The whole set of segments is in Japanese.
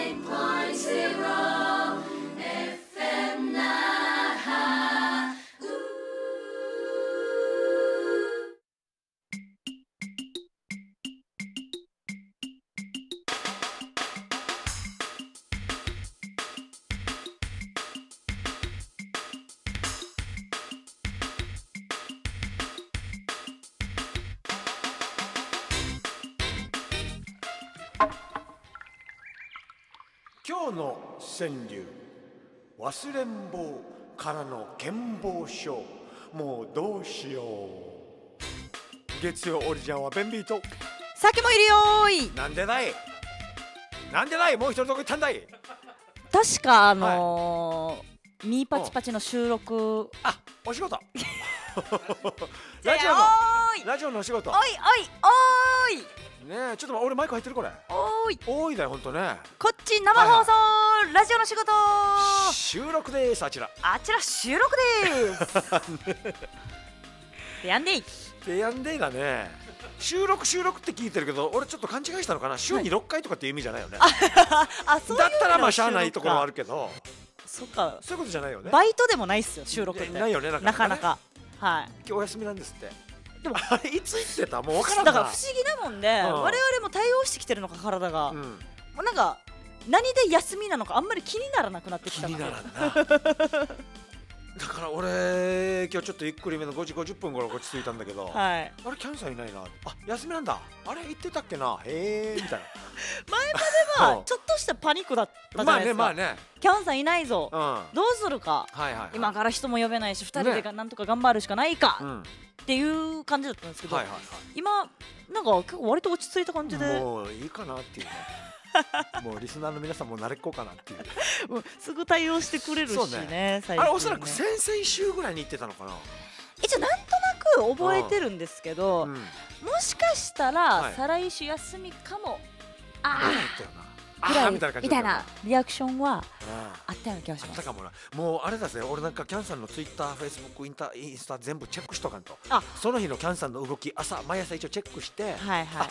faithful. 失恋棒からの健忘症もうどうしよう月曜オリジャンはベンビート酒もいるよーいなんでないなんでないもう一人どこ行ったんだい確かあのーはい、ミーパチパチの収録あお仕事 ラジオのラジオのお仕事おいおいおいねえちょっと俺マイク入ってるこれおいおいだよほんとねこっち生放送、はいはいラジオの仕事収録ですあちらあちら収録です ペンデイペンデイがね収録収録って聞いてるけど俺ちょっと勘違いしたのかな週に6回とかっていう意味じゃないよね、は い、あそうだったらまあしゃあないところはあるけどそっかそういうことじゃないよねバイトでもないっすよ収録ってないよねなかなか、ね、はい今日お休みなんですってでもあれいつ行ってたもう分からんだから不思議だもんね、うん、我々も対応してきてるのか体が、うん、もうなんか何で休みなのかあんまり気にならなくなってきた気にならんなだから俺今日ちょっとゆっくりめの5時50分ごろ落ち着いたんだけど、はい、あれキャンさんいないなあ休みなんだあれ行ってたっけなへえみたいな 前まではちょっとしたパニックだったじゃないですかまあねまあねキャンさんいないぞ、うん、どうするか、はいはいはい、今から人も呼べないし2人でなんとか頑張るしかないか、ね、っていう感じだったんですけど、はいはいはい、今なんか結構割と落ち着いた感じでもういいかなっていうね もうリスナーの皆さんも慣れっこかなっていうもうすぐ対応してくれるしね、ね、あれおそらく先々週ぐらいに行ってたのかな一応なんとなく覚えてるんですけど、うん、もしかしたら再来週休みかも、ああぐらいみたいなリアクションはあったような気がしますもうあれだぜ俺なんかキャンさんのツイッターフェイスブックインタインスタ全部チェックしとかんとその日のキャンさんの動き朝毎朝一応チェックして、はいはい、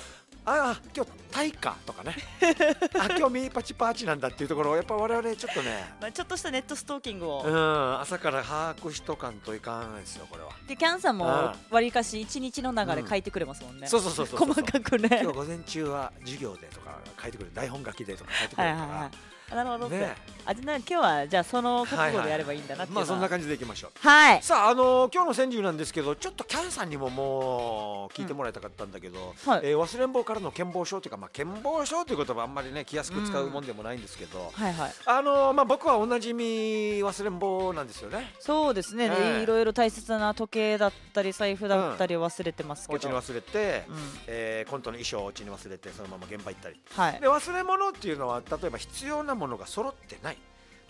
ああ今日タイかとかね あ今日ミーパチパチなんだっていうところをやっぱ我々ちょっとね、まあ、ちょっとしたネットストーキングをうん朝から把握しとかんといかんですよこれはでキャンさんもわりかし一日の流れ書いてくれますもんね、うん、そうそうそうそう 細かくね今日午前中は授業でとか書いてくれる台本書きでとか書いてくれるから、はいはいはいなるほどねあじゃあ今日はじゃあその覚悟でやればいいんだなっていう、はいはい、まあそんな感じでいきましょうはいさああのー、今日の川柳なんですけどちょっとキャンさんにももう聞いてもらいたかったんだけど、うんはい、えー、忘れん坊からの健忘症というかまあ健忘症という言葉あんまりね気安く使うもんでもないんですけど、はいはいあのー、まあ僕はおなじみ忘れん坊なんですよねそうですね、えいろいろ大切な時計だったり財布だったり忘れてますけど、うん、お家に忘れて、うん、えー、コントの衣装をお家に忘れてそのまま現場行ったり、はい、で忘れ物っていうのは例えば必要なものが揃ってない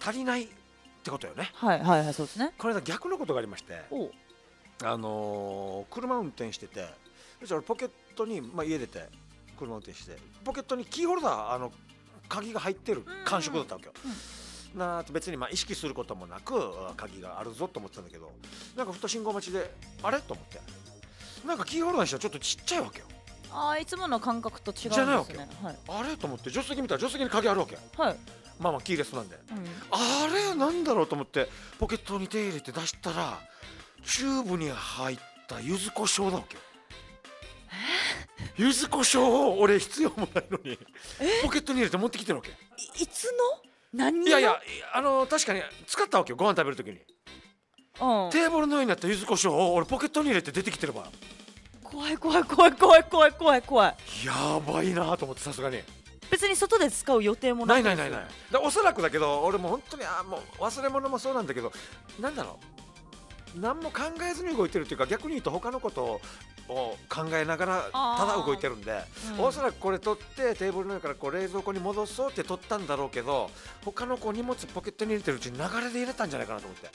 足りないってことよね。はいはいはいそうですね。これ逆のことがありまして、あのー、車運転してて、ポケットにまあ家出て車運転して、ポケットにキーホルダーあの鍵が入ってる感触だったわけよ。うんうんな別にまあ意識することもなく鍵があるぞと思ってたんだけどなんかふと信号待ちであれと思ってなんかキーホルダーにしてはちょっとちっちゃいわけよあいつもの感覚と違うんですね、はい、あれと思って助手席見たら助手席に鍵あるわけ、はい、まあまあキーレスなんで、うん、あれなんだろうと思ってポケットに手入れて出したらチューブに入った柚子胡椒だわけよ柚子胡椒を俺必要もないのにポケットに入れて持ってきてるわけいつの何いやいやあの確かに使ったわけよご飯食べるときに、うん、テーブルの上になった柚子胡椒を俺ポケットに入れて出てきてれば怖い怖い怖い怖い怖い怖い怖いやばいなと思ってさすがに別に外で使う予定もないないないないおそらくだけど俺も本当にあもう忘れ物もそうなんだけどなんだろう何も考えずに動いてるっていうか逆に言うと他のことを考えながらただ動いてるんで、うん、おそらくこれ取ってテーブルの上からこう冷蔵庫に戻そうって取ったんだろうけど他のこう荷物ポケットに入れてるうちに流れで入れたんじゃないかなと思って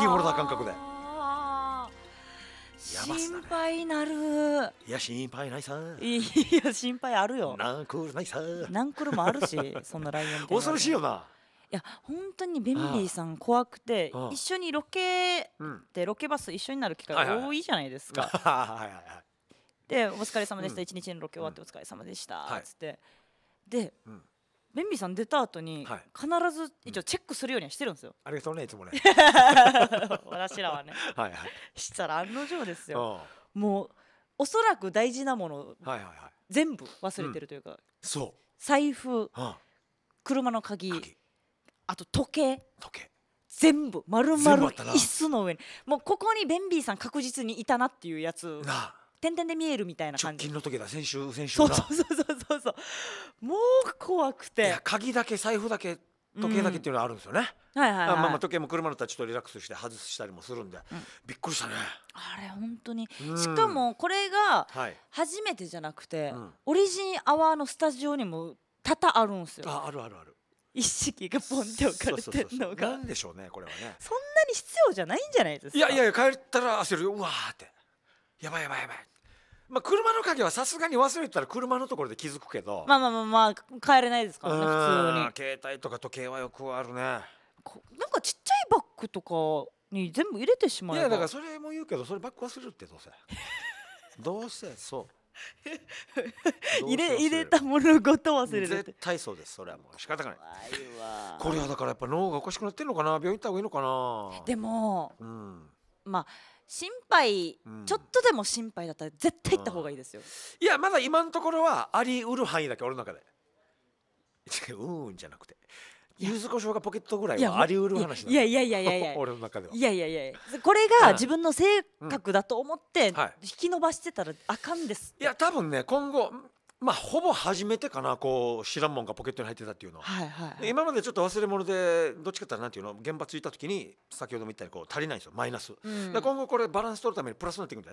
キーホルダー感覚で。心配なるいや心配ないさいや心配あるよ何クールないさ何クールもあるし そんなライオン恐ろしいよないや本当にベンビーさん怖くて一緒にロケでロケバス一緒になる機会が多いじゃないですか。はいはいはい、で「お疲れ様でした、うん、日のロケ終わってお疲れ様でした」っつって、で、うんベンビーさん出た後に必ず一応チェックするようにはしてるんですよ、ありがとうねいつもね 私らはねはいはいしたら案の定ですよもうおそらく大事なもの、はいはいはい、全部忘れてるというか、うん、そう財布、はあ、車の鍵あと時計時計全部丸々椅子の上にもうここにベンビーさん確実にいたなっていうやつな点々で見えるみたいな感じ直近の時だ先週先週そうそうそうそうそうもう怖くて鍵だけ財布だけ時計だけっていうのはあるんですよね、うんはいはいはい、まあまあ時計も車のたちとリラックスして外したりもするんで、うん、びっくりしたねあれ本当に、うん、しかもこれが初めてじゃなくて、はい、オリジンアワーのスタジオにも多々あるんですよああるあるある一式がポンって置かれてるのがなんでしょうねこれはねそんなに必要じゃないんじゃないですかいやいや帰ったら焦るようわーってやばいやばいやばいまあ、車の鍵はさすがに忘れてたら車のところで気づくけどまあまあまあまあ帰れないですからね普通に携帯とか時計はよくあるねなんかちっちゃいバッグとかに全部入れてしまえばいやだからそれも言うけどそれバッグ忘れるってどうせ どうせそう 入れ入れたものごと忘れる絶対そうですそれはもう仕方がないこれはだからやっぱ脳がおかしくなってるのかな病院行った方がいいのかなでも、うん、まあ心配、うん、ちょっとでも心配だったら絶対行った方がいいですよ、うん、いやまだ今のところはありうる範囲だけ俺の中で うんじゃなくてゆずこしょうがポケットぐらいはありうる話いやいやいやいやいや俺の中ではいやいやいやこれが自分の性格だと思って引き伸ばしてたらあかんです、うん、いや多分ね今後まあほぼ初めてかなこう知らんもんがポケットに入ってたっていうのはいはいはい、今までちょっと忘れ物でどっちかってなんていうの現場着いた時に先ほども言ったようにこう足りないんですよマイナス、うん、今後これバランス取るためにプラスになっていくんだ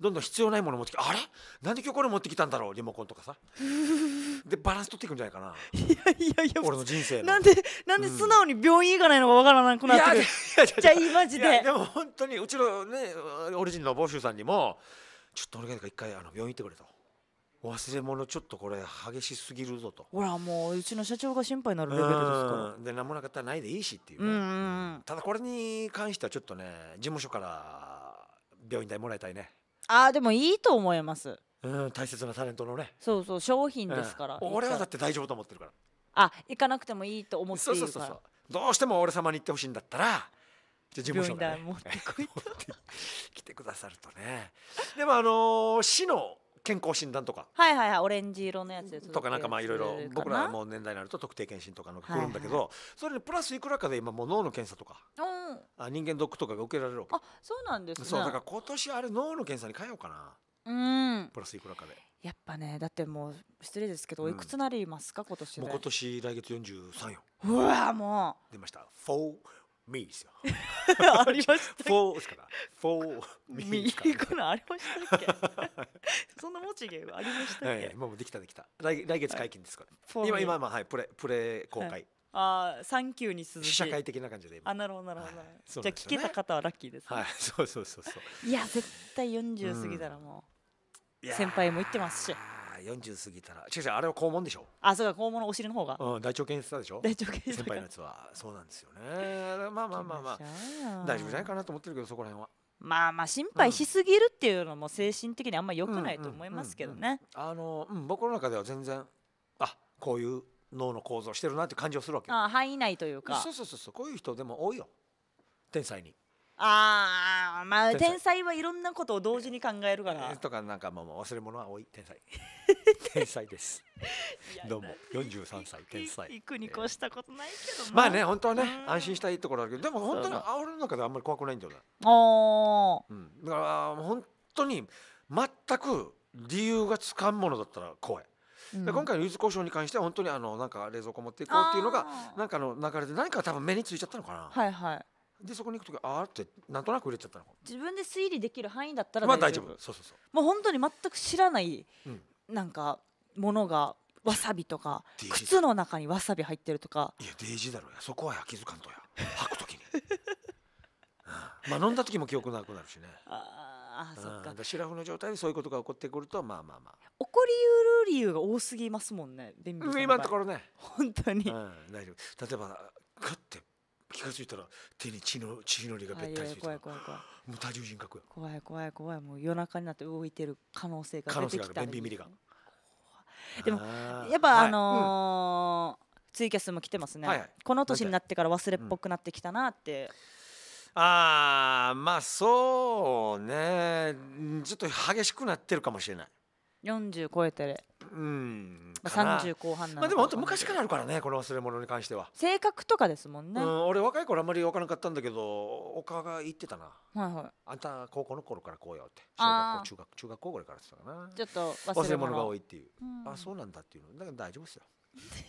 どんどん必要ないもの持ってきてあれなんで今日これ持ってきたんだろうリモコンとかさでバランス取っていくんじゃないかないやいやいや俺の人生なんでなんで素直に病院行かないのかわからなくなってくじゃあいいマジででも本当にうちのねオリジンの房州さんにもちょっと俺が一回あの病院行ってくれと。忘れ物ちょっとこれ激しすぎるぞとほらもううちの社長が心配になるレベルですから何もなかったらないでいいしっていう,、ねうんうんうん、ただこれに関してはちょっとね事務所から病院代もらいたいねああでもいいと思いますうん大切なタレントのねそうそう商品ですから、うん、俺はだって大丈夫と思ってるからあ行かなくてもいいと思ってるからそうそうそうどうしても俺様に行ってほしいんだったらじゃ事務所に、ね、病院代持ってこいと 来てくださるとねでもあのー、市の健康診断とかはいはいはいオレンジ色のやつとかなんかまあいろいろ僕らもう年代になると特定健診とかの来るんだけど、それにプラスいくらかで今もう脳の検査とか、あ人間ドックとかが受けられるわけあそうなんですねそうだから今年あれ脳の検査に変えようかなうんプラスいくらかでやっぱねだってもう失礼ですけど、おいくつなりますか、今年もう今年来月43ようわもう出ました4ミーですよ。ありましたフォーでかフォーミー。ミーこのありましたっけ？そんな持ちゲーありましたっけ？はい、もできたできた。来来月解禁ですこれ。今今今はいプレプレ公開。はいあサンキューに続き社会的な感じであなるほどなるほど、はいね、じゃあ聞けた方はラッキーです、ね、はいそうそうそうそういや絶対40過ぎたらもう、うん、先輩も言ってますし40過ぎたら違う違うあれは肛門でしょあそうか肛門のお尻の方が、うん、大腸検査でしょ大腸検査先輩のやつはそうなんですよねまあまあまあまあ大丈夫じゃないかなと思ってるけどそこら辺はまあまあ心配しすぎるっていうのも精神的にあんまりくないと思いますけどねあの、うん、僕の中では全然あこういう脳の構造してるなって感じをするわけあ範囲内というかそうそうそうそうこういう人でも多いよ天才にああまあ天才はいろんなことを同時に考えるからとかなんかもう忘れ物は多い天才 天才ですどうも四十三歳天才くに越したことないけどまあね本当はね安心したいところだけどでも本当に俺の中であんまり怖くないんだよねあ、うん、だから本当に全く理由がつかんものだったら怖いで今回のゆず交渉に関しては本当にあのなんか冷蔵庫持っていこうっていうのがなんかの流れで何か多分目についちゃったのかな。はいはいでそこに行く時ああってなんとなく売れちゃったの自分で推理できる範囲だったらまあ大丈夫そうそうそうもう本当に全く知らない、うんなんかものがわさびとか靴の中にわさび入ってるとかいやデイジーだろうやそこはや気づかんとや吐く時に、うんまあ飲んだ時も記憶なくなるしねああそっかシラフの状態でそういうことが起こってくるとまあまあまあ起こりうる理由が多すぎますもんね便利あ今のところね、本当に、うん、大丈夫例えばグッて気が付いたら手に血の血のりがべったりついて怖い怖い怖いもう多重人格怖い怖い怖いもう夜中になって動いてる可能性が出てきたりでもやっぱあのーツイキャスも来てますね、この年になってから忘れっぽくなってきたなって、ああまあそうねちょっと激しくなってるかもしれない40超えてるうん30後半なのまあ、でも本当昔からあるからねこの忘れ物に関しては性格とかですもんね、うん、俺若い頃あんまり分からなかったんだけどお母が言ってたな、はいはい、あんた高校の頃からこうよって小学校中学中学校ぐらいからってたかなちょっと忘れ物が多いっていう、うん、あそうなんだっていうのだから大丈夫ですよ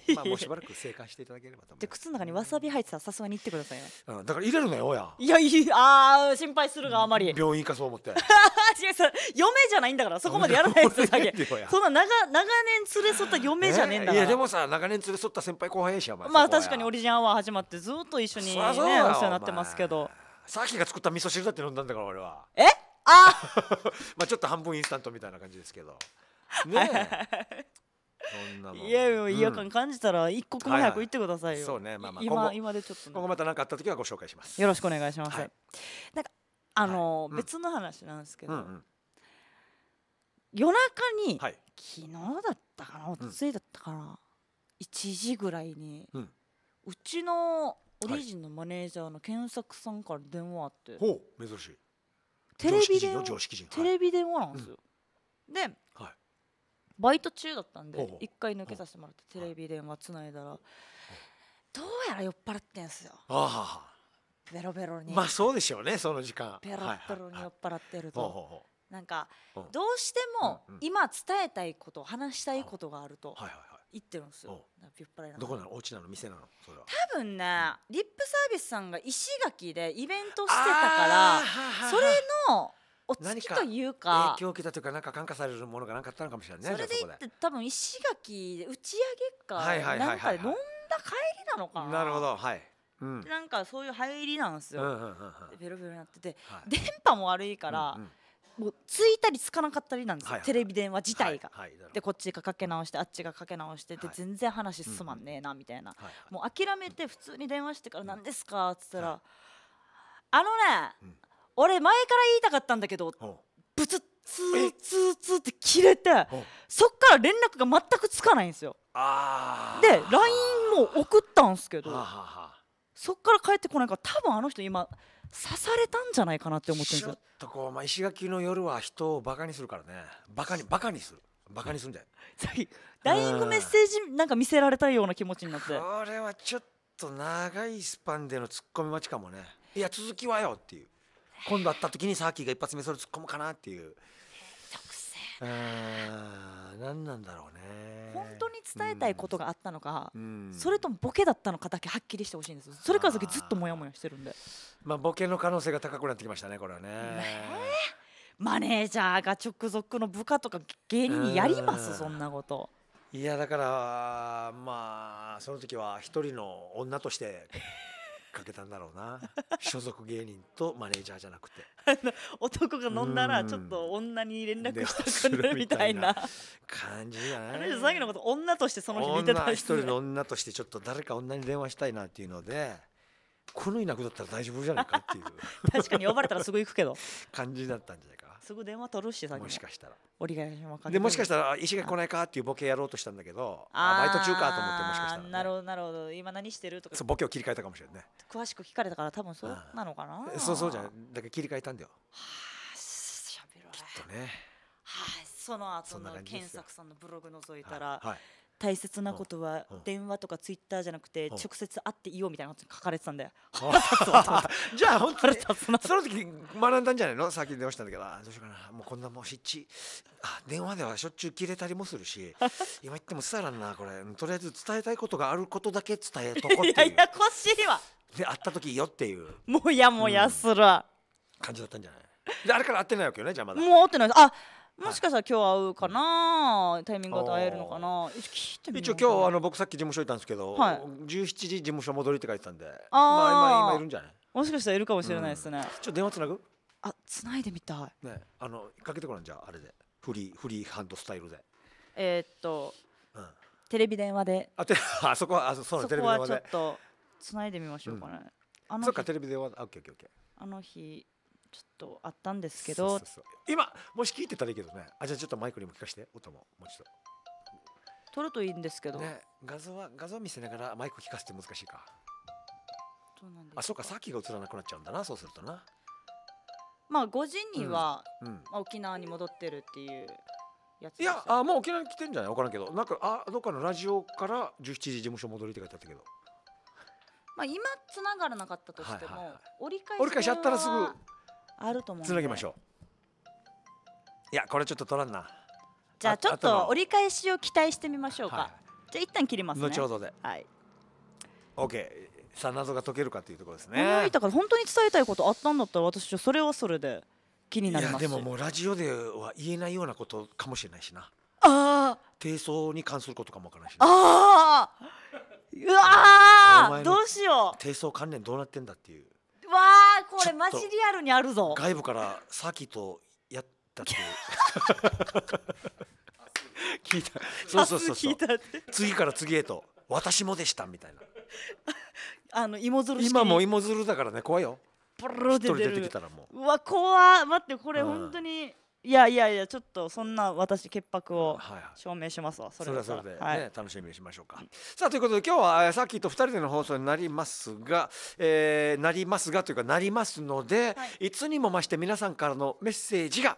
まあもうしばらく生観していただければと思います。じゃ靴の中にわさび入ってたらさすがに言ってくださいね。うん、だから入れるのよ親。いやいいあ心配するがあまり。病院行かそう思って。違う嫁じゃないんだからそこまでやらないです だけそんな長長年連れ添った嫁じゃねえんだかいやでもさ長年連れ添った先輩後輩やしや。まあ確かにオリジンアワー始まってずっと一緒にねお世話になってますけど。さっきが作った味噌汁だって飲んだんだから俺は。え？あまあちょっと半分インスタントみたいな感じですけど。ねえ。そんなもんいやもう違和感感じたら一刻も早く行ってくださいよ、そうねまあまあ今今でちょっと、ね、今後また何かあった時はご紹介しますよろしくお願いします、はい、なんかあの、はい、別の話なんですけど、うんうん夜中に、はい、昨日だったかなおとついだったかな、うん、1時ぐらいに、うん、うちのオリジンのマネージャーの検索さんから電話あって、はい、ほう珍しいテレビ電話テレビ電話なんですよ、うん、でバイト中だったんで一回抜けさせてもらってテレビ電話つないだらどうやら酔っ払ってんすよベロベロにまあそうでしょうねその時間ベロベロに酔っ払ってるとなんかどうしても今伝えたいこと話したいことがあると言ってるんですよっ払いどこなのお家なの店なのそれは多分ねリップサービスさんが石垣でイベントしてたからそれのお月というか影響を受けたというかなんか感化されるものが何かあったのかもしれないねそれでじいって多分石垣で打ち上げか何なんかで飲んだ帰りなのかななるほどはい、うんなんかそういう入りなんですうんうんよ、うんうんでベロベロになっててい電波も悪いからうんう、んもうついたりつかなかったりなんですよ、はいはいテレビ電話自体が、はいはいでこっちがかけ直してあっちがかけ直してで、はい全然話進まんねえなみたいな、はいはいもう諦めて普通に電話してから「何ですか?」っつったら、あのね、うん俺前から言いたかったんだけどブツッツーツーツーって切れてそっから連絡が全くつかないんですよで LINE も送ったんですけどそっから帰ってこないから多分あの人今刺されたんじゃないかなって思ってるんですよちょっとこう、まあ、石垣の夜は人をバカにするからねバカにバカにするバカにするんで。ゃな ダイイングメッセージなんか見せられたような気持ちになってこれはちょっと長いスパンでのツッコミ待ちかもねいや続きはよっていう今度会った時にサーキーが一発目それ突っ込むかなっていう特何なんだろうね本当に伝えたいことがあったのか、うん、それともボケだったのかだけはっきりしてほしいんですそれから先ずっとモヤモヤしてるんでまあボケの可能性が高くなってきましたねこれはね、ね、マネージャーが直属の部下とか芸人にやりますそんなこといやだからまあその時は一人の女としてかけたんだろうな 所属芸人とマネージャーじゃなくて男が飲んだらちょっと女に連絡したくなるみたいな感じじゃないさっきのこと女としてその日見てた、ね、一人の女としてちょっと誰か女に電話したいなっていうのでこのいなくなったら大丈夫じゃないかっていう 確かに呼ばれたらすぐ行くけど 感じだったんじゃないかすぐ電話取るしさもしかしたら折り返しもかでもしかしたら石が来ないかっていうボケやろうとしたんだけどあバイト中かと思ってもしかしたら、ね、なるほどなるほど今何してるとかそうボケを切り替えたかもしれない詳しく聞かれたから多分そうなのかなそうそうじゃんだから切り替えたんだよはあしゃべるきっとねはい、あ、その後の検索さんのブログ覗いたら、はい大切なことは電話とかツイッターじゃなくて直接会っていようみたいなこと書かれてたんだよ。じゃあ本当にその時学んだんじゃないのさっき電話したんだけどどうしようかなもうこんなもう湿地あ電話ではしょっちゅう切れたりもするし 今言っても伝わらんなこれとりあえず伝えたいことがあることだけ伝えとこっていう。ややこしいわで会った時よっていうもやもやする、うん、感じだったんじゃないであれから会ってないわけよねじゃあまだもう会ってないあもしかしたら今日会うかなタイミングと会えるのかな一応今日あの僕さっき事務所いたんですけど、はい、時事務所戻りって書いてたんであ、まあ、今今いるんじゃないもしかしたらいるかもしれないですね、うん、ちょっと電話つなぐあつないでみたいねあのかけてごらんじゃあれでフリーフリーハンドスタイルでえー、っと、うん、テレビ電話であてあそこはあそそうテレビ電話でちょっとつないでみましょうかね、うん、あのそっかテレビ電話あオッケーオッケーオッケーあの日ちょっとあったんですけど今もし聞いてたらいいけどねあじゃあちょっとマイクにも聞かせて音ももう一度撮るといいんですけど、ね、画像は画像見せながらマイク聞かせて難しいかそうなんですあそうかさっきが映らなくなっちゃうんだなそうするとなまあ5時には、うんうん、まあ、沖縄に戻ってるっていうやついやあもう沖縄に来てんじゃない分からんけどなんかあどっかのラジオから17時事務所戻りって書いてあったけどまあ今繋がらなかったとしても、はいはいはい、折り返しあったらすぐあると思うつなげましょういやこれちょっと取らんなじゃあちょっと折り返しを期待してみましょうか、はい、じゃあ一旦切りますね後ほどではい OK さあ謎が解けるかというところですねだから本当に伝えたいことあったんだったら私それはそれで気になりますでももうラジオでは言えないようなことかもしれないしなああ低層に関することかもわからないしああうわどうしよう低層関連どうなってんだっていうわあこれマジリアルにあるぞ外部からサーキットやったって 聞いたそうそうそうそう次から次へと私もでしたみたいなあの芋づる今も芋づるだからね怖いよプ人出てきたらもううわ怖待ってこれ本当に、うんいやいやいやちょっとそんな私潔白を証明しますわ、それはそれで、はい、楽しみにしましょうか。さあということで今日はさっきと2人での放送になりますが、えー、なりますがというかなりますので、はい、いつにも増して皆さんからのメッセージが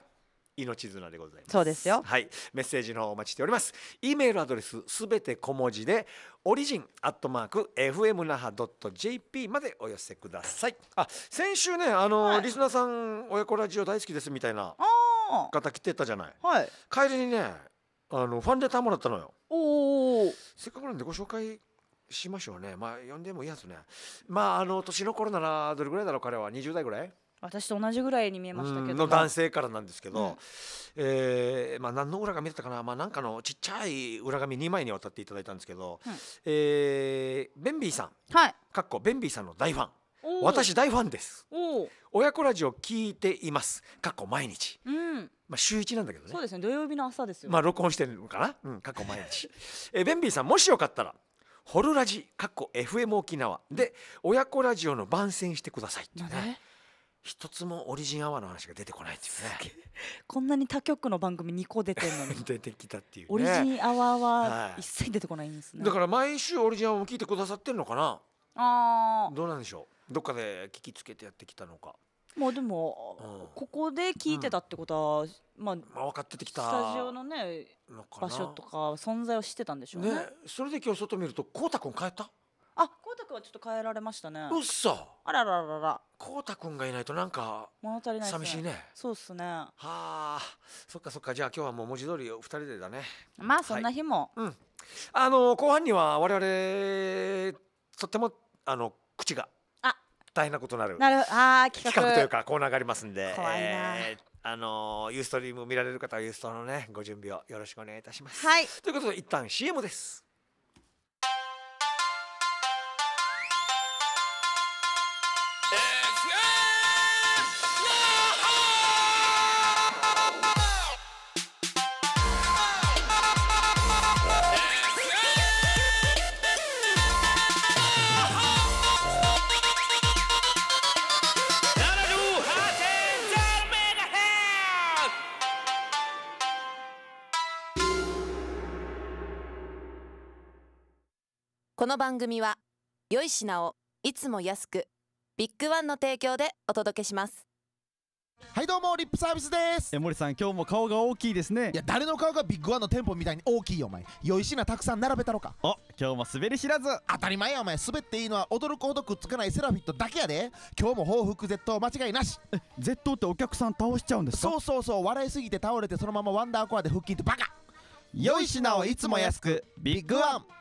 命綱でございます。そうですよ。はい、メッセージのお待ちしております。e メールアドレスすべて小文字でオリジンアットマーク fm 那覇ドット jp までお寄せください。あ、先週ねあの、はい、リスナーさん親子ラジオ大好きですみたいな。ああ。方来てたじゃない、はい、帰りにねあのファンレターもらったのよおおせっかくなんでご紹介しましょうねまあ呼んでもいいやつねまああの年の頃ならどれぐらいだろう彼は20代ぐらい私と同じぐらいに見えましたけどの男性からなんですけど、うん、えー、まあ、何の裏紙だったかな、まあ、なんかのちっちゃい裏紙2枚に渡っていただいたんですけど、うん、えー、ベンビーさん、はい、かっこベンビーさんの大ファン私大ファンです親子ラジオ聞いています過去毎日、うん、まあ週一なんだけどねそうですね土曜日の朝ですよまあ録音してるのかな、うん、過去毎日 えベンビーさんもしよかったらホルラジ過去 FM 沖縄で親子ラジオの番宣してくださいっていうね一つもオリジンアワーの話が出てこないっていうねこんなに他局の番組2個出てるのに 出てきたっていう、ね、オリジンアワーは一切出てこないんですね、はい、だから毎週オリジンアワーも聞いてくださってるのかなあどうなんでしょうどっかで聞きつけてやってきたのかまあでも、うんここで聞いてたってことは、まあまあ分かっててきたスタジオのね場所とか存在を知ってたんでしょうねねそれで今日外見るとこうたくん変えたあこうたくんはちょっと変えられましたねうっそあららららこうたくんがいないとなんか物足りない寂しいねそうっすねはあそっかそっかじゃあ今日はもう文字通り2人でだねまあそんな日も、うんあの後半には我々とてもあの口が大変なことになるなるあ企画企画というかコーナーがありますんで怖いな、えーあのユーストリーム見られる方はユーストのねご準備をよろしくお願いいたします。はい、ということで一旦 CM です。この番組は良い品をいつも安くビッグワンの提供でお届けしますはいどうもリップサービスですえ森さん今日も顔が大きいですねいや誰の顔がビッグワンの店舗みたいに大きいよお前良い品たくさん並べたのかお今日も滑り知らず当たり前やお前滑っていいのは驚くほどくっつかないセラフィットだけやで今日も報復 Z を間違いなし Z ってお客さん倒しちゃうんですかそうそうそう笑いすぎて倒れてそのままワンダーコアで腹筋ってバカ良い品をいつも安くビッグワン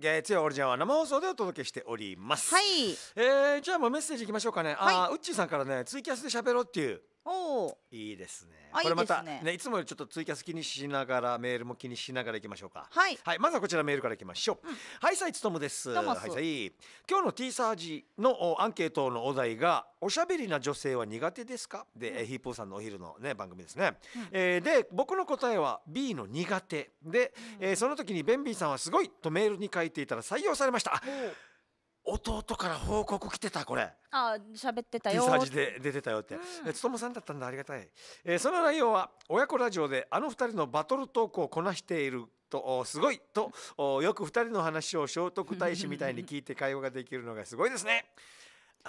月曜オリジンは生放送でお届けしております。はい。えー、じゃあもうメッセージいきましょうかね。あ、はい、ウッチーさんからね、ツイキャスで喋ろうっていう。おおいいですねこれまたいいねねいつもよりちょっとツイキャス気にしながらメールも気にしながらいきましょうかはいはいまずはこちらメールからいきましょう、はいさいつともですどうもはいさい今日の T サージのアンケートのお題がおしゃべりな女性は苦手ですかで、えーヒーポーさんのお昼のね番組ですね、えーで僕の答えは B の苦手で、えーその時にベンビーさんはすごいとメールに書いていたら採用されました弟から報告来てたこれあ喋ってたよリサージで出てたよって、うん、つともさんだったんだありがたい、えー、その内容は親子ラジオであの2人のバトルトークをこなしているとすごいとよく2人の話を聖徳太子みたいに聞いて会話ができるのがすごいですね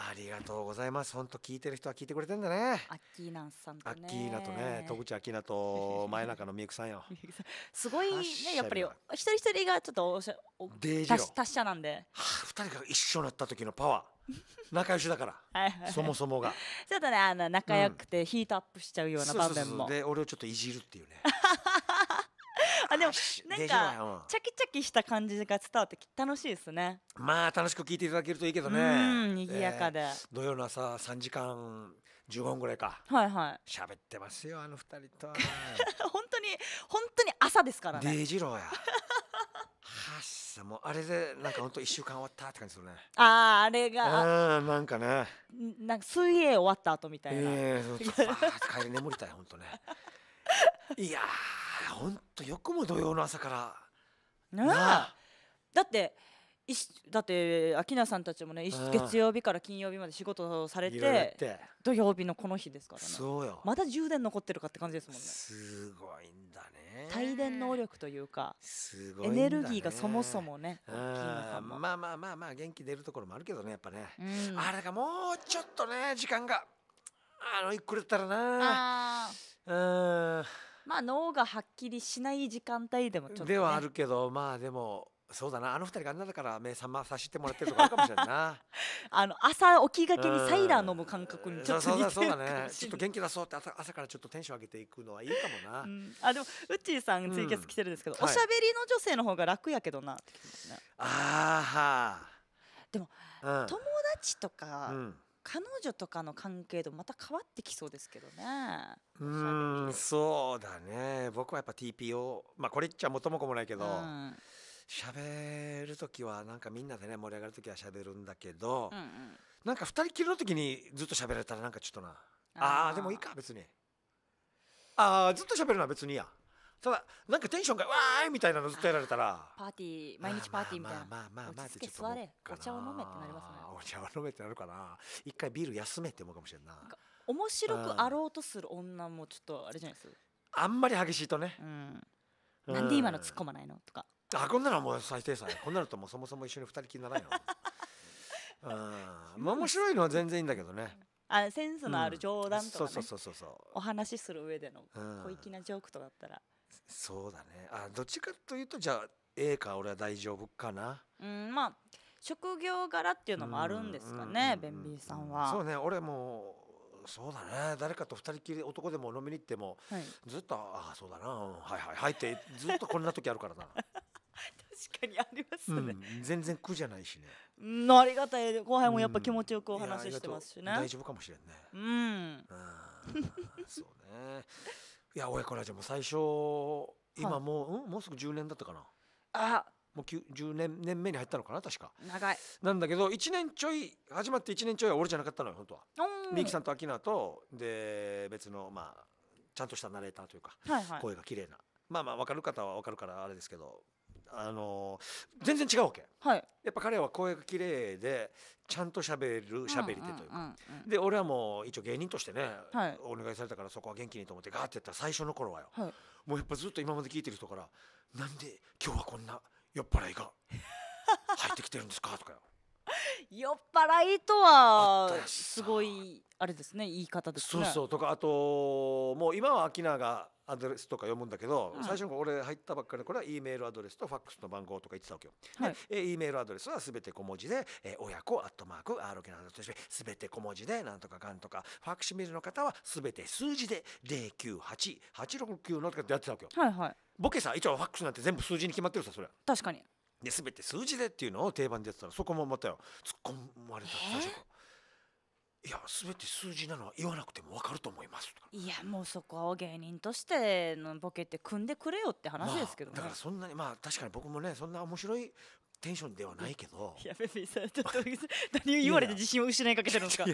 ありがとうございます。本当聞いてる人は聞いてくれてんだね。アッキーナさんとね。アッキーナとね、戸口アキナと前 中のみゆくさんよ。すごいね、やっぱり一人一人がちょっとおしゃお達達者なんで。二、はあ、人が一緒になった時のパワー。仲良しだからはい、そもそもがちょっとねあの仲良くてヒートアップしちゃうような場面も、うん、そうそうそうで俺をちょっといじるっていうね あでもなんか、チャキチャキした感じが伝わって楽しいですねまあ楽しく聞いていただけるといいけどねうん賑やかで、えー、土曜の朝3時間15分ぐらいかはいはい喋ってますよあの2人とは 本当に本当に朝ですからねデジローやはっさもうあれでなんか本当一週間終わったって感じするねあああれがあなんかねなんか水泳終わった後みたいなええー、そう帰り眠りたい本当ねいやほんとよくも土曜の朝からなあだっていしだって明菜さんたちもね月曜日から金曜日まで仕事をされてて土曜日のこの日ですからねそうよまだ充電残ってるかって感じですもんねすごいんだね帯電能力というかすごいエネルギーがそもそもね大まあまあまあまあ元気出るところもあるけどねやっぱね、うんあれがもうちょっとね時間があのいくれたらなあうんまあ脳がはっきりしない時間帯でもちょっと、ね、ではあるけどまあでもそうだなあの二人があんなだから目覚まさせてもらってるとかあるかもしれないな あの朝起きがけにサイダー飲む感覚にちょっと似てるかもしれない、ちょっと元気出そうって朝朝からちょっとテンション上げていくのはいいかもな、うん、あでもうっちーさんツイキャス来てるんですけど、うん、おしゃべりの女性の方が楽やけどな、はい、あーはーでも、うん、友達とか、うん彼女とかの関係とまた変わってきそうですけどねうんそうだね僕はやっぱ TPO まあこれっちゃ元も子もないけど喋、うん、る時はなんかみんなでね盛り上がる時は喋るんだけど、うんうん、なんか二人きりの時にずっと喋れたらなんかちょっとなああでもいいか別にああずっと喋るのは別にいいやただなんかテンションがわーいみたいなのずっとやられたらパーティー毎日パーティーみたいなまあまあまあまあちょっとお茶を飲めってなりますねお茶を飲めってなるかな一回ビール休めって思うかもしれんなな面白くあろうとする女もちょっとあれじゃないですかあんまり激しいとね、うんなんで今の突っ込まないのとかあこんなのもう最低さこんなのともそもそも一緒に二人きりならないのうん、面白いのは全然いいんだけどね。あセンスのある冗談とか、ねうん、そうそうそうそうお話しする上での小粋なジョークとかだったら、そうだねあどっちかというとじゃあ A か俺は大丈夫かなうんまあ職業柄っていうのもあるんですかね、んベンビーさんはそうね俺もそうだね誰かと2人きり男でも飲みに行っても、はい、ずっと「ああそうだな、うん、はいはいはい」ってずっとこんな時あるからな 確かにありますね、うん、全然苦じゃないしね、のありがたい後輩もやっぱ気持ちよくお話ししてますしね、大丈夫かもしれんねうん、うん、そうねいや親子ラジオも最初今もう、うんもうすぐ10年だったかなあもう10年年目に入ったのかな確か長いなんだけど1年ちょい始まって1年ちょいは俺じゃなかったのよ本当はみゆきさんとアキナとで別のまあちゃんとしたナレーターというか、はいはい、声が綺麗なまあまあ分かる方は分かるからあれですけどあの全然違うわけ、はい、やっぱ彼は声が綺麗でちゃんとしゃべるしゃべり手というか、うんうん、で俺はもう一応芸人としてね、はい、お願いされたからそこは元気にと思ってガーってやったら最初の頃はよ、はい、もうやっぱずっと今まで聞いてる人から「なんで今日はこんな酔っ払いが入ってきてるんですか?」とかよ酔っ払いとはすごいあれですね言い方ですねそうそうとかあともう今は明菜がアドレスとか読むんだけど、最初の俺入ったばっかりこれは E メールアドレスとファックスの番号とか言ってたわけよ。はい、え E メールアドレスはすべて小文字で、えー、親子アットマーク R 沖縄としてすべて小文字でなんとかかんとかファクシミルの方はすべて数字で098869のとかってやってたわけよ。はいはい、ボケさ一応ファックスなんて全部数字に決まってるさそれ。確かにで全て数字でっていうのを定番でやってたらそこもまた突っ込まれた最初から。いや全て数字なのは言わなくても分かると思いますいやもうそこは芸人としてのボケって組んでくれよって話ですけどね、まあ、だからそんなにまあ確かに僕もねそんな面白いテンションではないけどいやベビーさんちょっと何言われて自信を失いかけてるんですか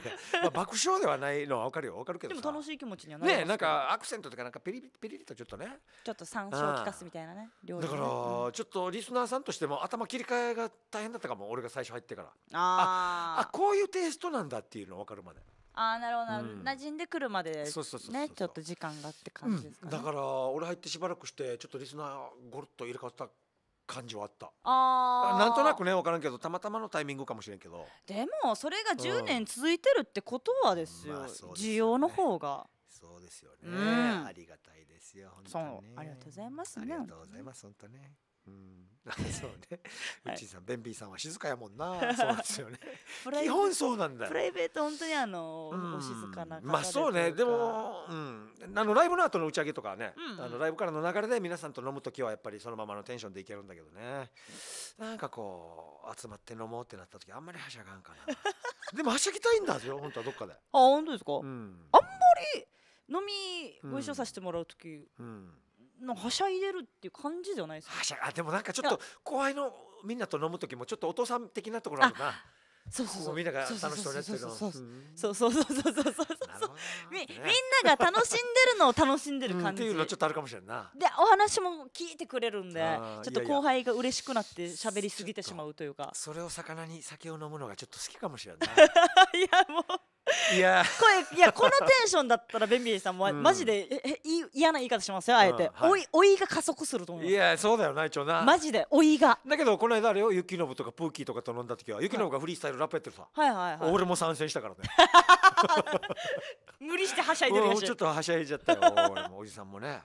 まあ、爆笑ではないのは分かるよ分かるけどでも楽しい気持ちにはなりねなんかアクセントとかなんかピリピリとちょっとねちょっと三椒を効かすみたいなね料理だから、ちょっとリスナーさんとしても頭切り替えが大変だったかも俺が最初入ってからああこういうテイストなんだっていうのわかるまであなるほどな、うん、馴染んでくるまでねちょっと時間がって感じですか、ねうん、だから俺入ってしばらくしてちょっとリスナーゴロッと入れ替わった感じはあったあなんとなくね分からんけどたまたまのタイミングかもしれんけどでもそれが10年続いてるってことはですようんまあすよね、需要の方がそうですよね、うん、ありがたいですよ本当に、ね、ありがとうございます、ね、ありがとうございます本当ねうん、そうね、うちさん、べんさんは静かやもんな、そうですよね。基本そうなんだプライベート、本当にあの、うん、静かなまあ、そうね、でも、うん、あのライブの後の打ち上げとかね、うんあのライブからの流れで、皆さんと飲む時は、やっぱりそのままのテンションでいけるんだけどね。なんかこう、集まって飲もうってなった時、あんまりはしゃがんかな。でも、はしゃぎたいんだよ、本当はどっかで。あ、本当ですか。うん、あんまり、飲み、ご一緒させてもらう時。うんのはしゃいでるっていう感じじゃないですかはしゃあでもなんかちょっと後輩のみんなと飲む時もちょっとお父さん的なところあるな。そうそうそうみんなが楽しそうにやってるのそうそうそうそうそうそうそうみみんなが楽しんでるのを楽しんでる感じ、っていうのちょっとあるかもしれんなでお話も聞いてくれるんでちょっと後輩が嬉しくなって喋りすぎてしまうというかそれを魚に酒を飲むのがちょっと好きかもしれない いやもういやこれいやこのテンションだったらベンビーさんも、うん、マジで嫌な言い方しますよあえて、うんはい、おいおいが加速すると思ういやそうだよな一応なマジでおいがだけどこの間あれよゆきのぶとかプーキーとかと飲んだ時はゆきのぶがフリースタイルラップやってるさ、はいはいはい、俺も参戦したからね無理してはしゃいでるもう ちょっとはしゃいじゃったよ俺もおじさんもね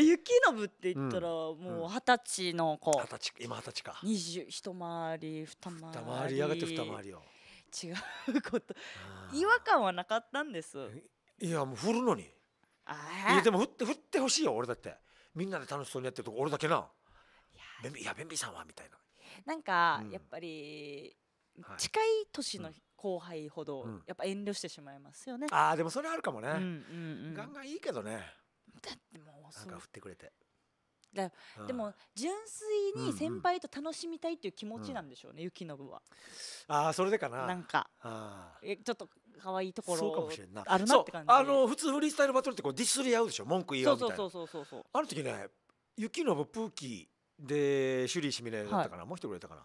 ゆきのぶって言ったら、もう二十歳の子二十、歳今二十歳か一回り二回り二回りやがて二回りよ違うこと違和感はなかったんですいやもう振るのにいやでも振って振ってほしいよ俺だってみんなで楽しそうにやってるとこ俺だけないやべんびさんはみたいななんか、うん、やっぱり近い年の後輩ほど、やっぱ遠慮してしまいますよね、うん、ああでもそれあるかもね、うんうんうん、ガンガンいいけどねだってもうなんか振ってくれてだでも純粋に先輩と楽しみたいっていう気持ちなんでしょうね、うんうん、雪はああそれでかななんかえちょっと可愛いところあるなって感じあの普通フリースタイルバトルってこうディスり合うでしょ文句言い合うみたいなそうそうそうそうある時ね雪信プーキーでシュリーシミレだったかな、はい、もう一人くれたかな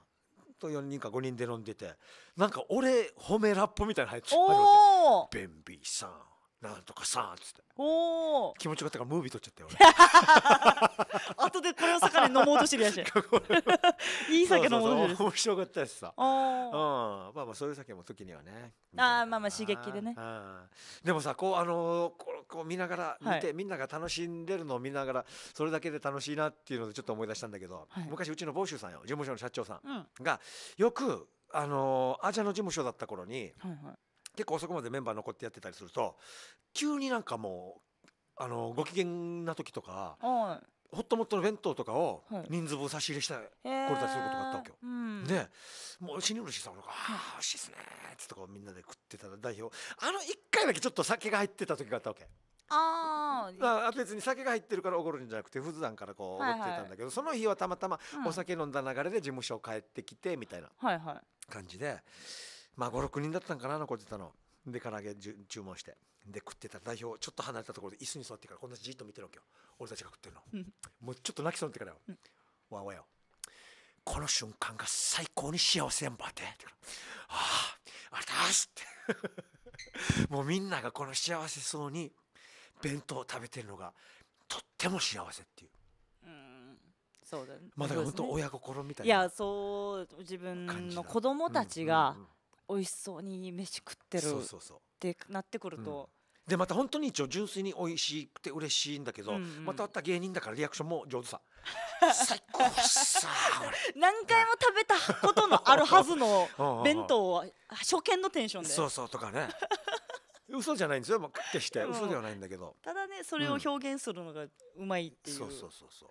と4人か5人で飲んでてなんか俺褒めラップみたいなの入って「ベンビーさんなんとかさ」っつっておお。気持ちよかったからムービー撮っちゃったよ 後でこれを酒で飲もうとしてるやし いい酒飲もうとしてる面白かったですさ、うん、まあまあそういう酒も時にはねああまあまあ刺激でねでもさこうあのー、ここう見ながら見て、はい、みんなが楽しんでるのを見ながらそれだけで楽しいなっていうのでちょっと思い出したんだけど、はい、昔うちの房州さんよ事務所の社長さんが、うん、よくあのー、アジャの事務所だった頃に、はいはい結構遅くまでメンバー残ってやってたりすると急になんかもうあのご機嫌な時とか、ほっともっとの弁当とかを人数分差し入れしてこれたりすることがあったわけよ。うん、でもう死にうるしさんが「ああ美味しいっすね」っつってこうみんなで食ってたら代表あの1回だけちょっと酒が入ってた時があったわけ。ああ別に酒が入ってるからおごるんじゃなくて普段からこうおごってたんだけど、はいはい、その日はたまたまお酒飲んだ流れで事務所帰ってきてみたいな感じで。はいはいまあ56人だったんかな残ってたので唐揚げ注文してで食ってた代表ちょっと離れたところで椅子に座ってからこんなじっと見てるわけよ俺たちが食ってるの、もうちょっと泣きそうになってからよ、わわよこの瞬間が最高に幸せやんばってってあああれだすって もうみんながこの幸せそうに弁当を食べてるのがとっても幸せっていうそうだ、ね、まだ本当親心みたいな、いやそう自分の子供たちが美味しそうに飯食ってるってなってくると、うん、でまた本当に一応純粋に美味しくて嬉しいんだけど、うんまたまた芸人だからリアクションも上手さ 最高さ何回も食べたことのあるはずの 弁当を初見のテンションでそうそうとかね 嘘じゃないんですよ決して嘘ではないんだけど、ただねそれを表現するのがうまいっていう、そうそうそうそう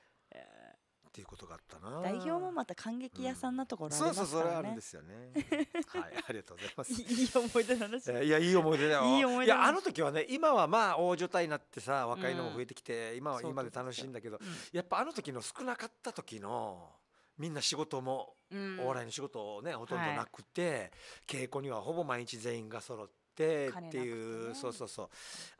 っていうことがあったな代表もまた感激屋さんなところ、ねうん、そうそうそれあるんですよね はいありがとうございますいい思い出の話いやいい思い出だよいい思い出いやあの時はね今はまあ大所帯になってさ若いのも増えてきて、うん、今は今で楽しいんだけど、うん、やっぱあの時の少なかった時のみんな仕事も、お笑いの仕事をねほとんどなくて、はい、稽古にはほぼ毎日全員が揃ってってっていう、ね、そうそうそう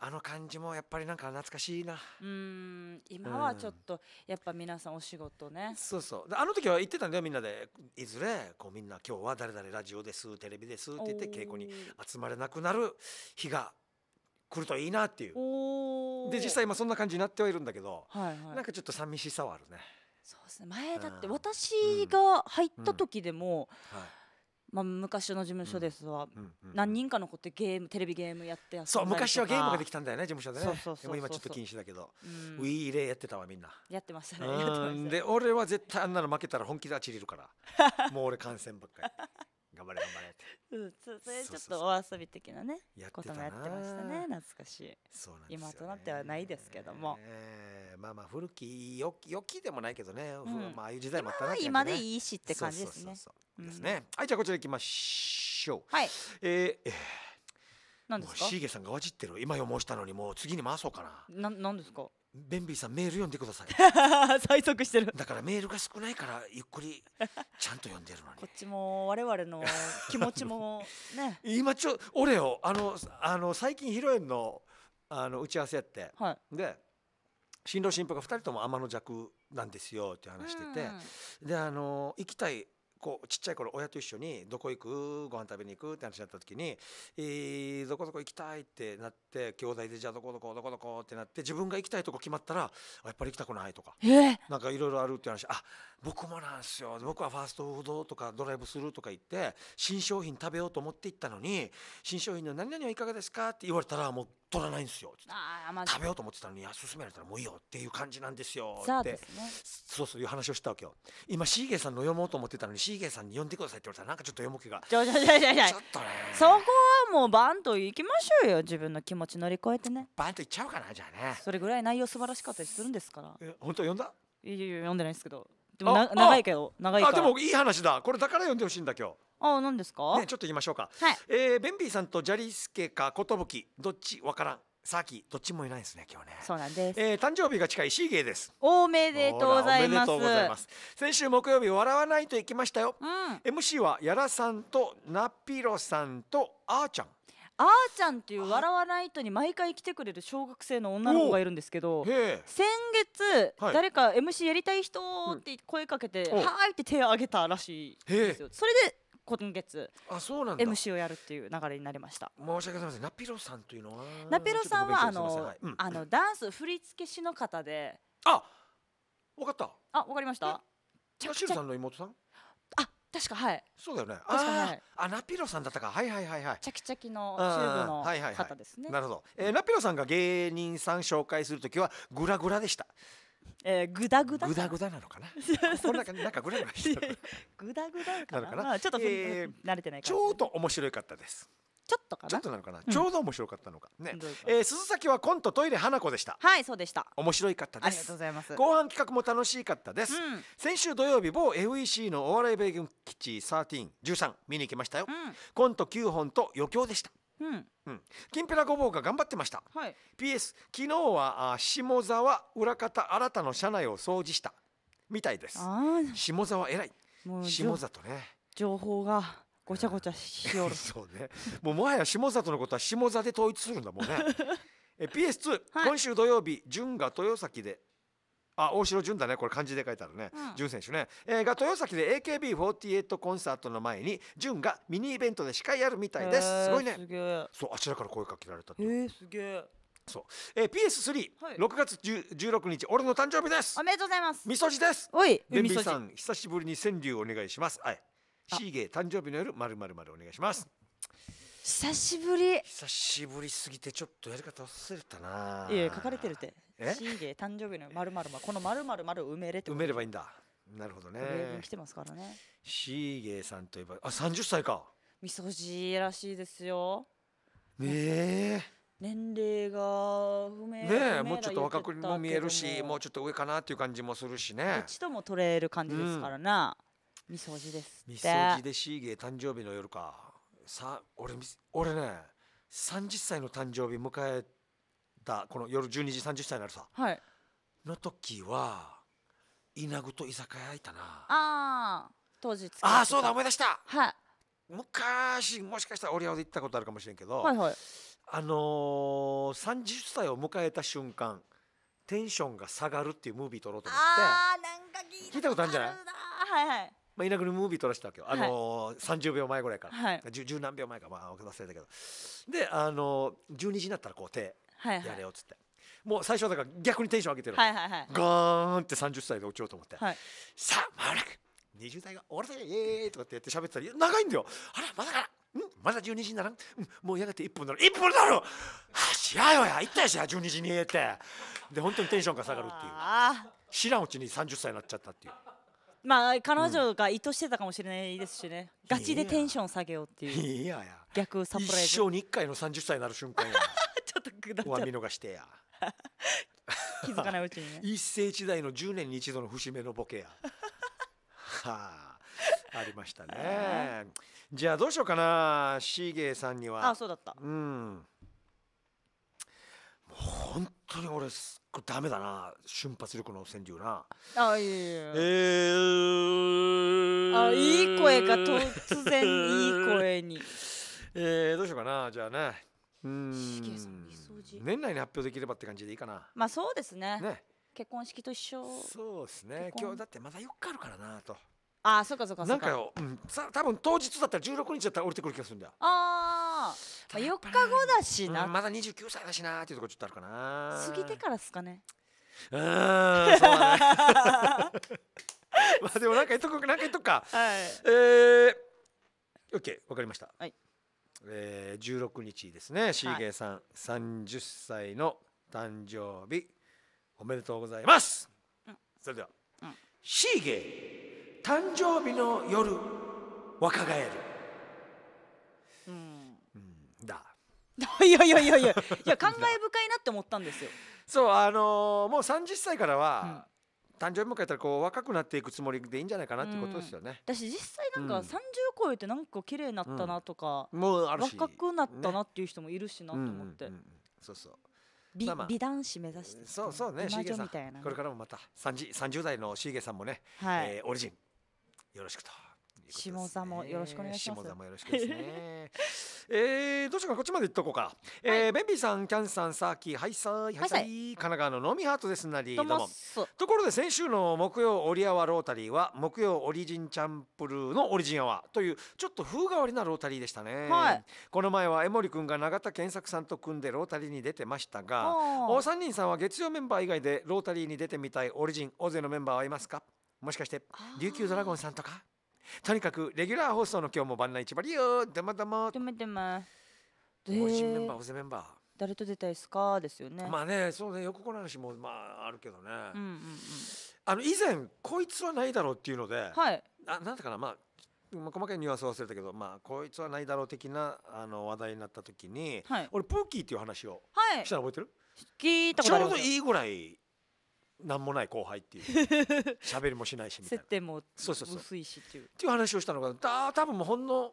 あの感じもやっぱりなんか懐かしいなうん今はちょっとやっぱ皆さんお仕事ね、うん、そうそうあの時は言ってたんだよみんなでいずれこうみんな今日は誰々ラジオですテレビですって言って稽古に集まれなくなる日が来るといいなっていうで実際今そんな感じになってはいるんだけど、はいはい、なんかちょっと寂しさはあるねそうですね前だって私が入った時でも、うんうんはいまあ、昔の事務所ですは、何人かの子ってゲームテレビゲームやってそう昔はゲームができたんだよね事務所でねでも今ちょっと禁止だけど、ウィーレやってたわみんなやってましたねで俺は絶対あんなの負けたら本気であちりるから もう俺観戦ばっかり頑張れ頑張れってうんそそれちょっとお遊び的なねやってこたともやってましたね懐かしいそうなんですよね今となってはないですけどもええまあまあ古き良き良きでもないけどね、ふんまあああいう時代もあったなね、今今でいいしって感じですねそうそうそうそうですねはいじゃあこちら行きましょうはいえーえーんでもすうかシーゲさんがわじってる今よもしたのにもう次に回そうかなななんですかベンビーさんメール読んでください 催促してるだからメールが少ないからゆっくりちゃんと読んでるのにこっちも我々の気持ちもね 今ちょ俺よあのあの最近披露宴のあの打ち合わせやって、はい、で新郎新婦が2人とも天の弱なんですよって話してて、であの行きたいこうちっちゃい頃親と一緒にどこ行くご飯食べに行くって話になった時に、えー、どこどこ行きたいってなって兄弟でじゃあどこどこどこどこってなって自分が行きたいとこ決まったらやっぱり行きたくないとか、えー、なんかいろいろあるって話あ僕もなんですよ僕はファーストフードとかドライブスルーとか行って新商品食べようと思って行ったのに新商品の何々はいかがですかって言われたらもう取らないんですよ食べようと思ってたのに勧められたらもういいよっていう感じなんですよって、ね、そうそういう話をしたわけよ今シーゲイさんの読もうと思ってたのにシーゲイさんに読んでくださいって言われたらなんかちょっと読む気がちょちょちょちょちょちょっとねそこはもうバンと行きましょうよ自分の気持ち乗り越えてねバンと行っちゃうかなじゃあねそれぐらい内容素晴らしかったりするんですからえ本当読んだいやいや読んでないですけどでも長いけど長いあでもいい話だこれだから読んでほしいんだ今日あ何ですか、ね、ちょっと言いましょうか、はい、えー、ベンビーさんとジャリスケか寿どっちわからんさっきどっちもいないですね今日ね。そうなんです。えー、誕生日が近いシーゲーです。おめでとうございます。おめでとうございます。先週木曜日笑わないといきましたよ。うん、MC はやらさんとナピロさんとあーちゃん。あーちゃんっていう笑わない人に毎回来てくれる小学生の女の子がいるんですけど先月、誰か MC やりたい人って声かけて「はーい」って手を挙げたらしいですよそれで今月あそうなんだ MC をやるっていう流れになりました申し訳ございませんナピロさんというのはナピロさんはあの,、はいあのダンス振り付け師の方であ分かったあ分かりましたシャルさんの妹さん確かはいそうだよねはいあナピロさんだったかはいはいはいはいチャキチャキのチューブの方ですね、はいはいはい、なるほど、えー、ナピロさんが芸人さん紹介するときはグラグラでしたえー、グダグダグダグダなのかな こんななんかグラグラしてる グダグダなのかな、まあ、ちょっと、えー、慣れてないから、ちょっと面白かったですちょっとかなちょっとなのかな、うちょうど面白かったのかね、えー、鈴崎はコントトイレ花子でしたはいそうでした面白かったですありがとうございます後半企画も楽しかったです、うん、先週土曜日某 FEC のお笑い米軍基地1313見に行きましたよ、うん、コント9本と余興でしたうんうん、きんぴらごぼうが頑張ってました、はい、PS 昨日はあ下沢裏方新たの車内を掃除したみたいです下沢偉い下とね情報がごちゃごちゃしおる そうねもうもはや下里のことは下座で統一するんだもんね え PS2、はい、今週土曜日潤が豊崎であ大城潤だねこれ漢字で書いてあるね潤、うん、選手ね、えー、が豊崎で AKB48 コンサートの前に潤がミニイベントで司会やるみたいです、えー、すごいねそうあちらから声かけられたってえー、すげえそう、えー、PS36、はい、月16日俺の誕生日ですおめでとうございますみそじですおいベンビさん久しぶりに川柳お願いしますはいシーゲー誕生日の夜まるまるまるお願いします。久しぶり久しぶりすぎてちょっとやり方忘れたな。え書かれてるってシーゲー誕生日のまるまこのるまる埋めれて埋めればいいんだ。なるほどね。来てますからねシーゲーさんといえばあ三十歳か。みそじらしいですよねえ。年齢が不明ねえもうちょっと若くも見えるしもうちょっと上かなっていう感じもするしね一ちとも取れる感じですからな、みそじですみそじでシーゲー誕生日の夜かさ俺俺ね30歳の誕生日迎えたこの夜12時30歳になるさ、はい、の時はイナゴと居酒屋行ったなあ当時ああそうだ思い出したはい昔もしかしたらオリオで行ったことあるかもしれんけど、はいはい、あのー、30歳を迎えた瞬間テンションが下がるっていうムービー撮ろうと思ってあなんか聞いたことあるんじゃないはいはいまあ、くるムービー撮らせたわけよ、あのー30秒前ぐらいから、はい十何秒前か、まあ、忘れたけどで、あのー、12時になったらこう手やれよっつって、もう最初はだから逆にテンション上げてるはいはいはいガーンって30歳で落ちようと思って、はいさあまもなく20代が終わらせイエーイとかってやって喋ってたら長いんだよあらまだかなんまだ12時にならん、うん、もうやがて1分だろ1分だろはあしやよや行ったやしや12時にえってで本当にテンションが下がるっていうあ知らんうちに30歳になっちゃったっていうまあ彼女が意図してたかもしれないですしね、ガチでテンション下げようっていういやいや逆サプライズ一生に一回の30歳になる瞬間や ちょっとくだっ見逃してや 気づかないうちにね 一世一代の10年に一度の節目のボケやはあありましたねじゃあどうしようかなシーゲーさんにはあそうだったうんもう本当に俺これダメだな瞬発力の川柳なあいいえー、あいい声が突然いい声に えー、どうしようかなじゃあねうん年内に発表できればって感じでいいかなまあそうですねね結婚式と一緒そうですね今日だってまだ4日あるからなとああそうかそうかそうかなんかよ、うん、さ多分当日だったら16日だったら降りてくる気がするんだよああまあ、4日後だしな、うん、まだ29歳だしなっていうとこちょっとあるかな過ぎてからですかねうんそうだね まあでもなんか言っとくなんか言っとくか、はい、えー、OK わかりました、はいえー、16日ですねシーゲーさん、はい、30歳の誕生日おめでとうございます、うん、それでは、うん、シーゲー誕生日の夜若返る いやいやいやいやいや感慨深いなって思ったんですよ。そうあのー、もう30歳からは、うん、誕生日迎えたらこう若くなっていくつもりでいいんじゃないかなっていうことですよね。うん、私実際なんか30超えてなんか綺麗になったなとか、うん、もうある若くなったなっていう人もいるしなと思って。ねうんうんうん、そうそう美まあ、美男子目指してそうそうねシーゲさんこれからもまた 30, 30代のシーゲさんもね、はい、えー、オリジンよろしくと。ね、下座もよろしくお願いします。下座もよろしくですね。えー、どうしようかこっちまでいっとこうか、はい、えー、ベンビーさんキャンさんサーキーハイサーハイサイ神奈川のノミハートですなりどところで先週の木曜オリアワロータリーは木曜オリジンチャンプルーのオリジンアワというちょっと風変わりなロータリーでしたね、はい、この前は江森君が永田健作さんと組んでロータリーに出てましたがお三人さんは月曜メンバー以外でロータリーに出てみたいオリジン大勢のメンバーはいますかもしかして琉球ドラゴンさんとかとにかくレギュラー放送の今日も万内千葉りよでまどまでもでもでも新メンバー大勢メンバー誰と出たいですかですよねまあねそうね横この話もまああるけどね、うんうんうん、あの以前こいつはないだろうっていうので、はい、あなんだかなまあまあ、細かいニュアンス忘れたけど、まあ、こいつはないだろう的なあの話題になった時に、はい、俺プーキーっていう話をしたら覚えてる、はい、聞いたことあるちょうどいいぐらい何もない後輩っていう 喋りもしないしみたいな接点もそうそうそう薄いしっていうっていう話をしたのがた多分もうほんの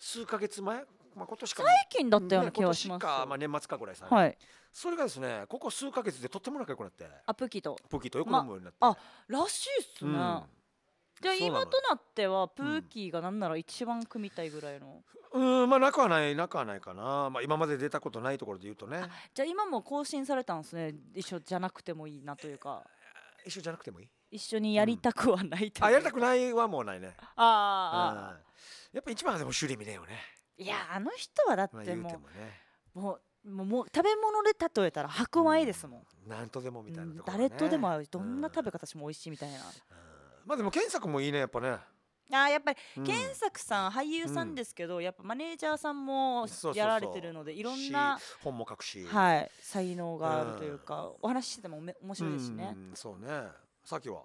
数か月前、まあ、今年か最近だったような気がします、ね、か、まあ、年末かぐらいさ、はい、それがですねここ数か月でとっても仲良くなってあプキとプキとよく飲むようになって、まあらしいっすね、うんじゃあ今となってはプーキーがなんなら一番組みたいぐらいのうんまあなくはないなくはないかな、まあ、今まで出たことないところで言うとねじゃあ今も更新されたんですね一緒じゃなくてもいいなというか一緒じゃなくてもいい一緒にやりたくはないいう、ん、あやりたくないはもうないねああやっぱ一番はでも修理見ねよねいやあの人はだってもう,、まもうもうもう食べ物で例えたら白米ですもん、うん、何とでもみたいな、ねうん、誰とでも合うどんな食べ方しても美味しいみたいな、まあでも検索もいいねやっぱねあやっぱり検索さん、俳優さんですけど、やっぱマネージャーさんもやられてるのでいろんな本も書くし、はい、才能があるというか、お話ししててもめ面白いですね、そうねさっきは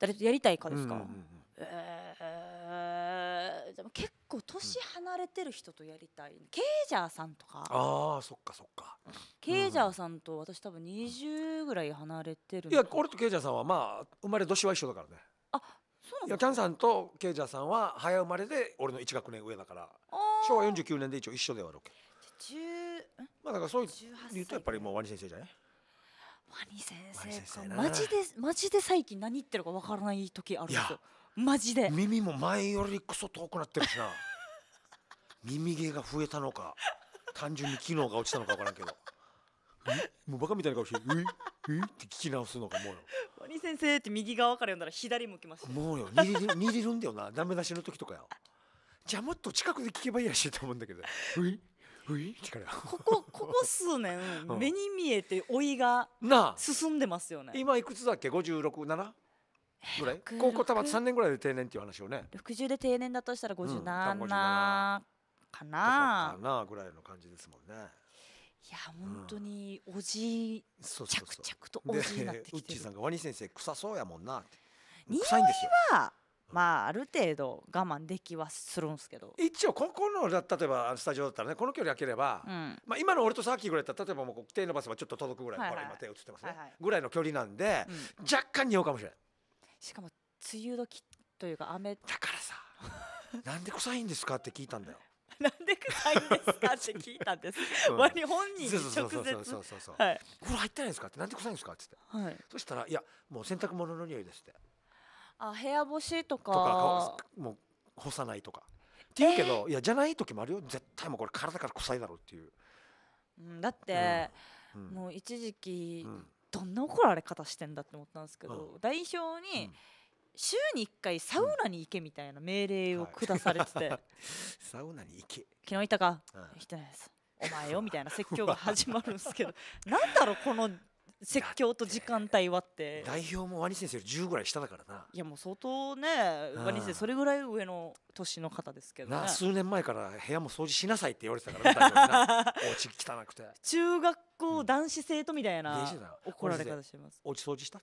誰とやりたいかですか、うえでも結構年離れてる人とやりたい、ケージャーさんとかあーそっかそっかケージャーさんと私多分20ぐらい離れてるいや俺とケイジャーさんはまあ生まれ年は一緒だからねあそういなやのキャンさんとケイジャーさんは早生まれで俺の1学年上だから昭和49年で一応一緒ではあるわけ10まあだからそういう18言うとやっぱりもうワニ先生じゃないワニ先生かマジでマジで最近何言ってるかわからない時あるんですよマジで耳も前よりクソ遠くなってるしな 耳毛が増えたのか単純に機能が落ちたのか分からんけど もうバカみたいな顔して「ういうって聞き直すのかもうよ森先生って右側から読んだら左向きますもうよにれるるんだよなダメ出しの時とかよじゃあもっと近くで聞けばいいらしいと思うんだけど「ういうここここ数年、目に見えて老いが進んでますよね今いくつだっけ 56?7? ぐらい高校たま3年ぐらいで定年っていう話をね60で定年だとしたら57、うん、かなかなぐらいの感じですもんねいや本当におじい、うん、着々とおじいなってきてるウッチーさんがワニ先生臭そうやもんなって匂いはまあある程度我慢できはするんですけど一応ここの例えばスタジオだったらねこの距離開ければ、うん、まあ、今の俺とさっきぐらいだったら例えばもう手伸ばせばちょっと届くぐらい、はいはい、今手映ってますね、はいはい、ぐらいの距離なんで、うん、若干匂うかもしれない。しかも梅雨時というか雨だからさなんで臭いんですかって聞いたんだよ なんで臭いんですかって聞いたんです。割に本人に直接。そうそうそうそうはい。これ入ってないですかって、なんで臭いんですかってって。はい。そしたら、いや、もう洗濯物の匂いですって。あ、部屋干しとか。とか、もう干さないとか。って言うけど、いや、じゃない時もあるよ。絶対もうこれ体から臭いだろうっていう。うん、だって、もう一時期。うんどんな怒られ方してんだって思ったんですけど、代表に、週に1回サウナに行けみたいな命令を下されてて、サウナに行け昨日行ったか、行ってないですお前よみたいな説教が始まるんですけどなんだろうこの説教と時間帯はって代表もワニ先生より10ぐらい下だからないやもう相当ねワニ先生それぐらい上の年の方ですけど、ね、数年前から部屋も掃除しなさいって言われてたから お家汚くて中学校男子生徒みたいな、怒られ方してますお家掃除した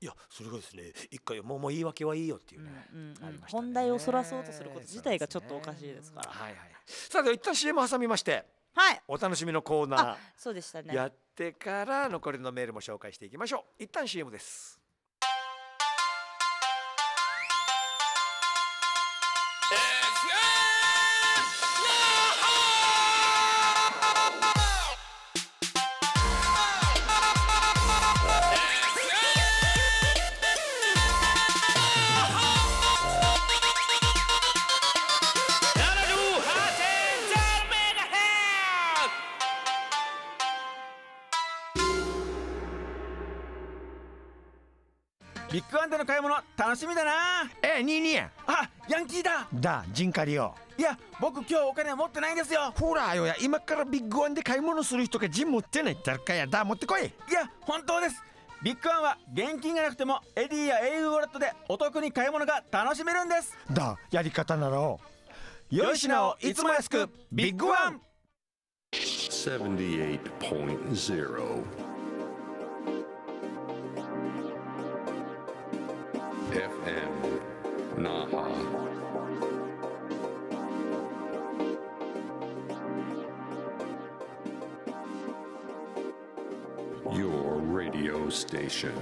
いやそれがですね一回もうもう言い訳はいいよっていうねうんうんうんね、本題をそらそうとすること自体がちょっとおかしいですから、ね、はいはいさあでは一旦 CM 挟みましてはいお楽しみのコーナーそうでしたねやってから残りのメールも紹介していきましょう一旦 CM ですもの楽しみだなえニーニーあヤンキーだだジンカリオいや僕今日お金持ってないんですよほらよや今からビッグワンで買い物する人がジン持ってないだかやだ持ってこいいや本当ですビッグワンは現金がなくてもエディやエイウォレットでお得に買い物が楽しめるんですだやり方ならよしなをいつも安くビッグワン78.0 FM Naha. Your radio station.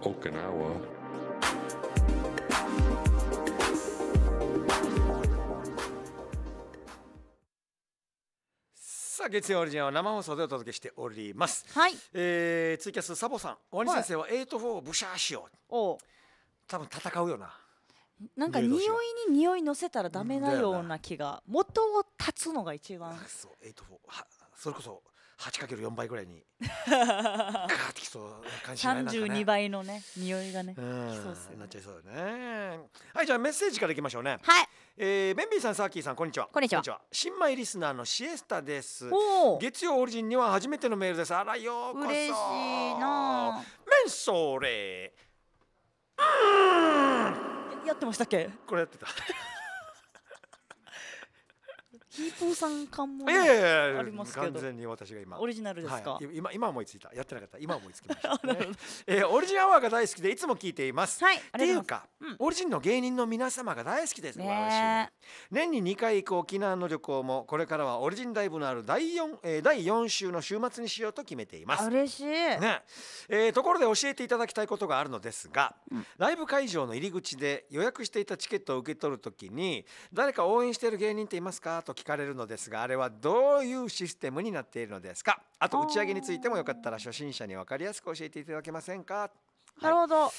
Okinawa さあ月曜日リは生放送でお届けしております。はい。えー、ツイキャスサボさん、終わ先生はエイトフォーブシャーしよう。お。多分戦うよな。なんか匂いに匂い乗せたらダメなような気が元を立つのが一番そう8-4はそれこそ8る4倍ぐらいにガーッてきそうな感じしない32倍のね匂いがねきそうすねなっちゃいそうだねはいじゃあメッセージからいきましょうねはいえー、ベンビーさん、サーキーさん、こんにちは。こんにちは。新米リスナーのシエスタです。月曜オリジンには初めてのメールです。あらようこそ。嬉しいな。メンソーレ。やってましたっけ？これやってた。ヒープーさん感も、ね、ありますけど完全に私が今オリジナルですか、はい、今今思いついたやってなかった今思いつきました、ねえー、オリジンアワーが大好きでいつも聞いていますはいっていうか、うん、オリジンの芸人の皆様が大好きですね年に2回行く沖縄の旅行もこれからはオリジンライブのある第 4,、えー、第4週の週末にしようと決めています嬉しい、ねえー、ところで教えていただきたいことがあるのですが、うん、ライブ会場の入り口で予約していたチケットを受け取るときに誰か応援している芸人っていますかと聞聞かれるのですがあれはどういうシステムになっているのですかあと打ち上げについてもよかったら初心者に分かりやすく教えていただけませんかなるほど、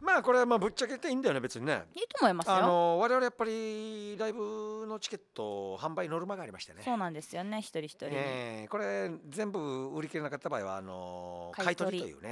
まあこれはまあぶっちゃけていいんだよね別にねいいと思いますあの我々やっぱりライブのチケット販売ノルマがありましてねそうなんですよね一人一人、えー、これ全部売り切れなかった場合はあの買い取りというね、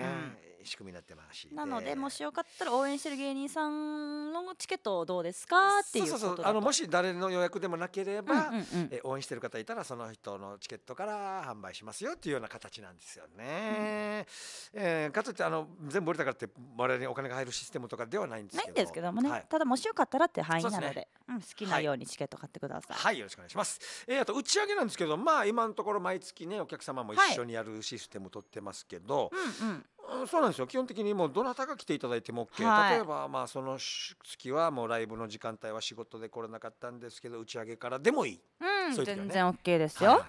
仕組みになってますしなのでもしよかったら応援してる芸人さんのチケットどうですかっていうそうそうそうあのもし誰の予約でもなければ、え応援してる方いたらその人のチケットから販売しますよっていうような形なんですよね、うん、えー、かつてあの全部降りたからって我々にお金が入るシステムとかではないんですけどないんですけどもね、はい、ただもしよかったらって範囲なので、ねうん、好きなようにチケット買ってください、はい、はい、よろしくお願いします、えー、あと打ち上げなんですけどまあ今のところ毎月ねお客様も一緒にやるシステム取ってますけど、はいうんうんそうなんですよ基本的にもうどなたが来ていただいても OK、はい、例えばまあその月はもうライブの時間帯は仕事で来れなかったんですけど打ち上げからでもいい、うんそういうね、全然 OK ですよ、はあ、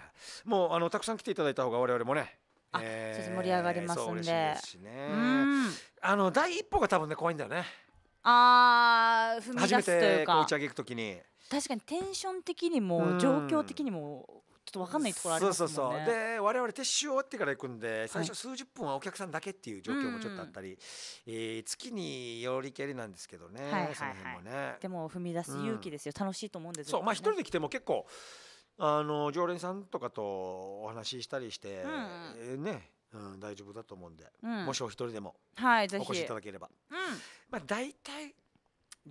もうあのたくさん来ていただいた方が我々もねえー、盛り上がりますんでですね、ね、あの第一歩が多分ね怖いんだよねあ踏み出すというか初めてこう打ち上げ行くときに確かにテンション的にも状況的にもちょっと分かんないところありますもんねそうそうそうで我々撤収終わってから行くんで最初数十分はお客さんだけっていう状況もちょっとあったり、はい、えー、月によりけりなんですけどね、はいはいはい、その辺もねでも踏み出す勇気ですよ、うん、楽しいと思うんですよ、ね、そうまあ一人で来ても結構あの常連さんとかとお話ししたりして、うんえー、ねうん、大丈夫だと思うんで、うん、もしお一人でもお越しいただければ、はい、うん、まあ大体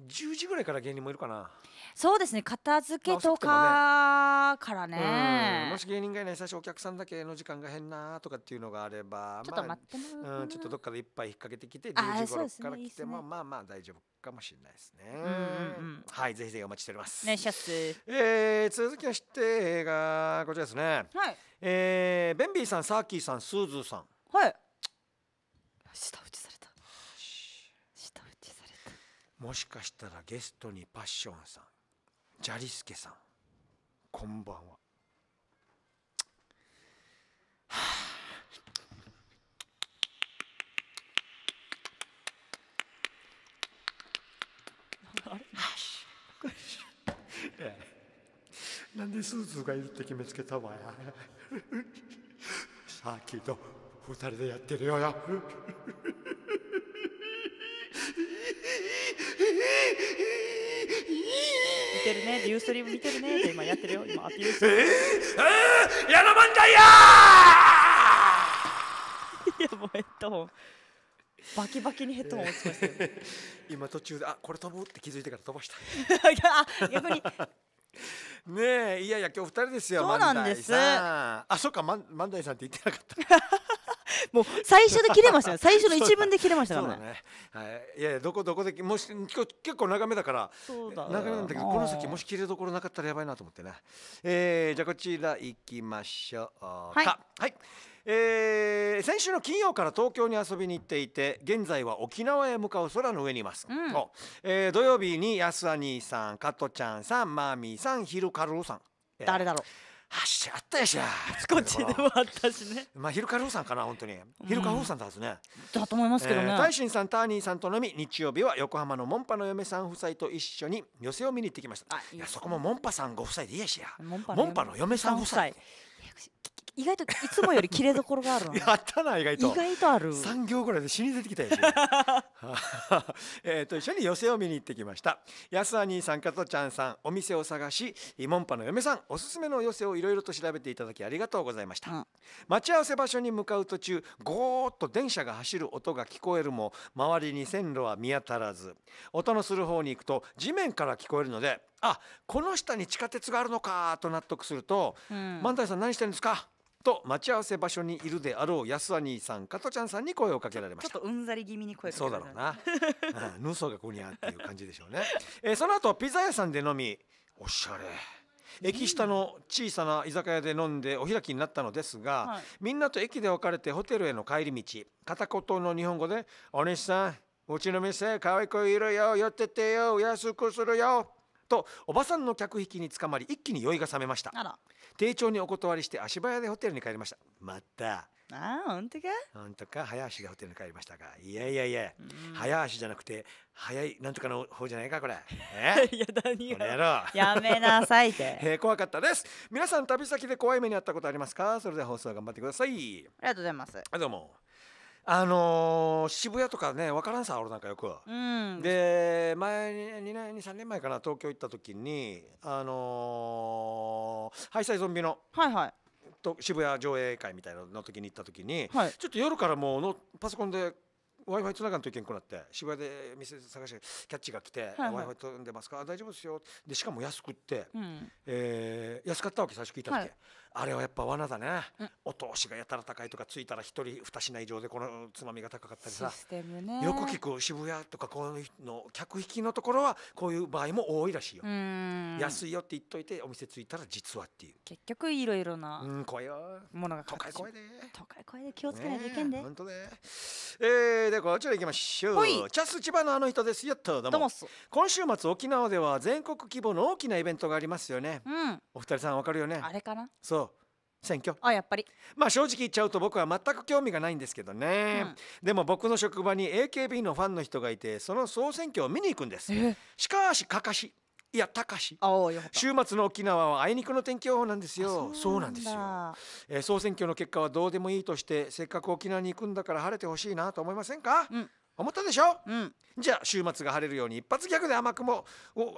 10時ぐらいから芸人もいるかなそうですね片付けとかからねまあね、もし芸人がいない最初お客さんだけの時間が変なとかっていうのがあればちょっと待っても、まあ、うん、ちょっとどっかでいっぱい引っ掛けてきて10時頃から来ても、ねね、まあまあ大丈夫かもしれないですね、うんうん、はいぜひぜひお待ちしておりますおえー、続きまして映画こちらですねはいえー、ベンビーさんサーキーさんスーズーさんはいもしかしたらゲストにパッションさんジャリスケさんこんばんは。はあ、あれなんでスーツがいるって決めつけたわやさっきと二人でやってるよ見てるね、リューストリーム見てるねって今やってるよ、今アピールしてる。えー、やの漫才や いや、もうヘッドホン、バキバキにヘッドホン落ちましたよ、ね、今途中で、あこれ飛ぶって気づいてから飛ばした。あ 逆にねえいやいや今日二人ですよそうなんですあそっか漫才さんって言ってなかった もう最初で切れましたね最初の一文で切れましたからね、ね、はい、いやいやどこどこでもし結構長めだから長めなんだけどこの先もし切れどころなかったらやばいなと思ってね、えー、じゃあこちら行きましょうかはい、はいえー、先週の金曜から東京に遊びに行っていて現在は沖縄へ向かう空の上にいます、うんえー、土曜日に安兄さん加トちゃんさんマーミーさんヒルカルーさん誰だろうあっしゃったやしゃこっちでもあったしねまあ昼かふうさんかな本当に昼かふうさんだはずね、だと思いますけどね、大臣さんターニーさんとのみ日曜日は横浜の門パの嫁さん夫妻と一緒に寄せを見に行ってきましたあいやそこも門パさんご夫妻でいいやしや門パの嫁さん夫妻意外といつもより切れどころがある やったな意外と意外とある3行ぐらいで死に出てきたやつ えと一緒に寄席を見に行ってきました安兄さん加トちゃんさんお店を探しモンパの嫁さんおすすめの寄席をいろいろと調べていただきありがとうございました、うん、待ち合わせ場所に向かう途中ゴーッと電車が走る音が聞こえるも周りに線路は見当たらず音のする方に行くと地面から聞こえるのであこの下に地下鉄があるのかと納得すると、うん、万代さん何してるんですかと待ち合わせ場所にいるであろう安兄さん加トちゃんさんに声をかけられましたちょっとうんざり気味に声そうだろうなヌソがこにゃっていう感じでしょうね、えー、その後ピザ屋さんで飲みおしゃれ駅下の小さな居酒屋で飲んでお開きになったのですが、はい、みんなと駅で別れてホテルへの帰り道片言の日本語で「お姉さんうちの店可愛い子いるよ寄っててよ安くするよ」とおばさんの客引きにつかまり一気に酔いが覚めました丁重にお断りして足早でホテルに帰りましたまたああ本当かなんとか早足がホテルに帰りましたがいやいやいや、早足じゃなくて早いなんとかの方じゃないかこれえ いや何この野がやめなさいって えー怖かったです皆さん旅先で怖い目にあったことありますかそれでは放送頑張ってくださいありがとうございますはいどうもあのー、渋谷とかね分からんさ俺なんかよく、うん、で前に2年23年前かな東京行った時にあのー、ハイサイゾンビの、はいはい、と渋谷上映会みたいなの時に行った時に、はい、ちょっと夜からもうのパソコンで w i f i つながんといけんくなって渋谷で店探してキャッチが来て w i f i 飛んでますか大丈夫ですよでしかも安くって、うん、えー、安かったわけ最初聞いた時、はい、あれはやっぱ罠だね、うん、お通しがやたら高いとかついたら一人二品以上でこのつまみが高かったりさ、ね、よく聞く渋谷とかこうの客引きのところはこういう場合も多いらしいよ安いよって言っといてお店着いたら実はっていう結局いろいろなうん怖いよものが都会声で都会声で気をつけないといけんで、本当でえー、でこちら行きましょうチャス千葉のあの人ですよとどうも今週末沖縄では全国規模の大きなイベントがありますよね、うん、お二人さんわかるよねあれかなそう選挙あやっぱりまあ正直言っちゃうと僕は全く興味がないんですけどね、うん、でも僕の職場に AKB のファンの人がいてその総選挙を見に行くんですしかしかかしいやたかし週末の沖縄はあいにくの天気予報なんですよそうなんですよ、えー、総選挙の結果はどうでもいいとしてせっかく沖縄に行くんだから晴れてほしいなと思いませんか、うん思ったでしょ、うん、じゃあ週末が晴れるように一発逆で雨雲を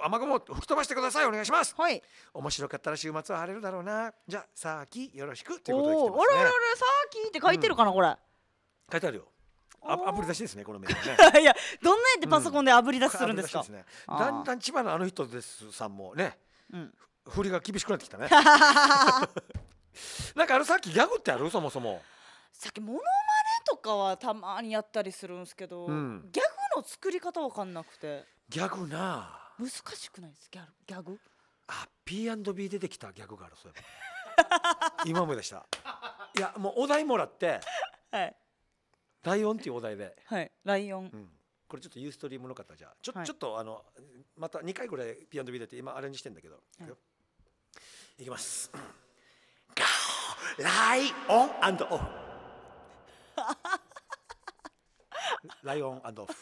雨雲を吹き飛ばしてくださいお願いします、はい、面白かったら週末は晴れるだろうなじゃあさあきよろしくということで来てますねあらあらさあきって書いてるかな、うん、これ書いてあるよアアプリ出しですねこのメールねいやどんなやってパソコンであぶり出しするんですか、うんね、だんだん千葉のあの人ですさんもね、うん、振りが厳しくなってきたねなんかあのさっきギャグってあるそもそもさっきモノマとかはたまにやったりするんですけど、うん、ギャグの作り方わかんなくてギャグな難しくないですギャギャグあ P&B 出てきたギャグがあるそういえば 今思い出したいやもうお題もらって、はい、ライオンっていうお題ではいライオン、うんこれちょっとユーストリームの方じゃちょはい、ちょっとあのまた2回ぐらい P&B 出て今アレンジしてんだけど、はい、いきますライオンオフ ライオンアンドフ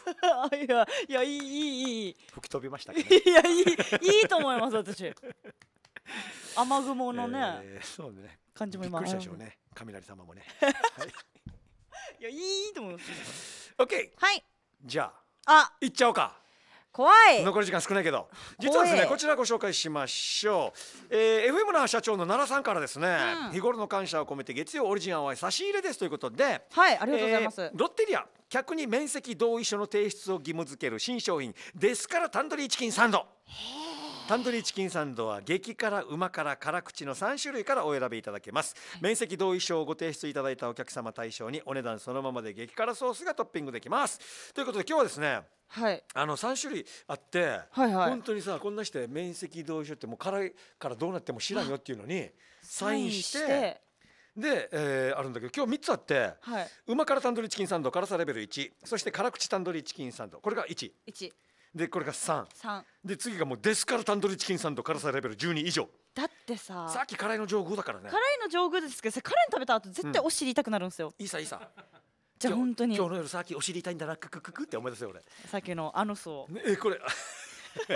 いやいやいいいいいい吹き飛びましたかねいやいいいいと思います私雨雲のね、えーそうね感じもびっ今くりしたでしょうね雷様もねはい いやいいと思いますオッケー。はいじゃああ行っちゃおうか怖い残り時間少ないけど実はですねこちらご紹介しましょう、えー、FM の社長の奈良さんからですね、うん、日頃の感謝を込めて月曜オリジンアワイ差し入れですということではいありがとうございます、えー、ロッテリア客に面積同意書の提出を義務付ける新商品ですからタンドリーチキンサンドへえタンドリーチキンサンドは激辛旨辛辛口の3種類からお選びいただけます、はい、面積同意書をご提出いただいたお客様対象にお値段そのままで激辛ソースがトッピングできますということで今日はですねはい、あの3種類あって、はいはい、本当にさこんなして面積同意書ってもう辛いからどうなっても知らんよっていうのにサインしてで、えー、あるんだけど今日3つあって、はい、うま辛タンドリーチキンサンド辛さレベル1そして辛口タンドリーチキンサンドこれが 1, 1でこれが33で次がもうデスカルタンドリーチキンサンド辛さレベル12以上だってささっき辛いの上宮だからね辛いの上宮ですけどカレン食べた後絶対お尻痛くなるんですよ、いいさいいさじゃあ本当に今日の夜さっきお尻痛いんだなククククって思い出すよ俺さっきのアヌスを、ね、えこれ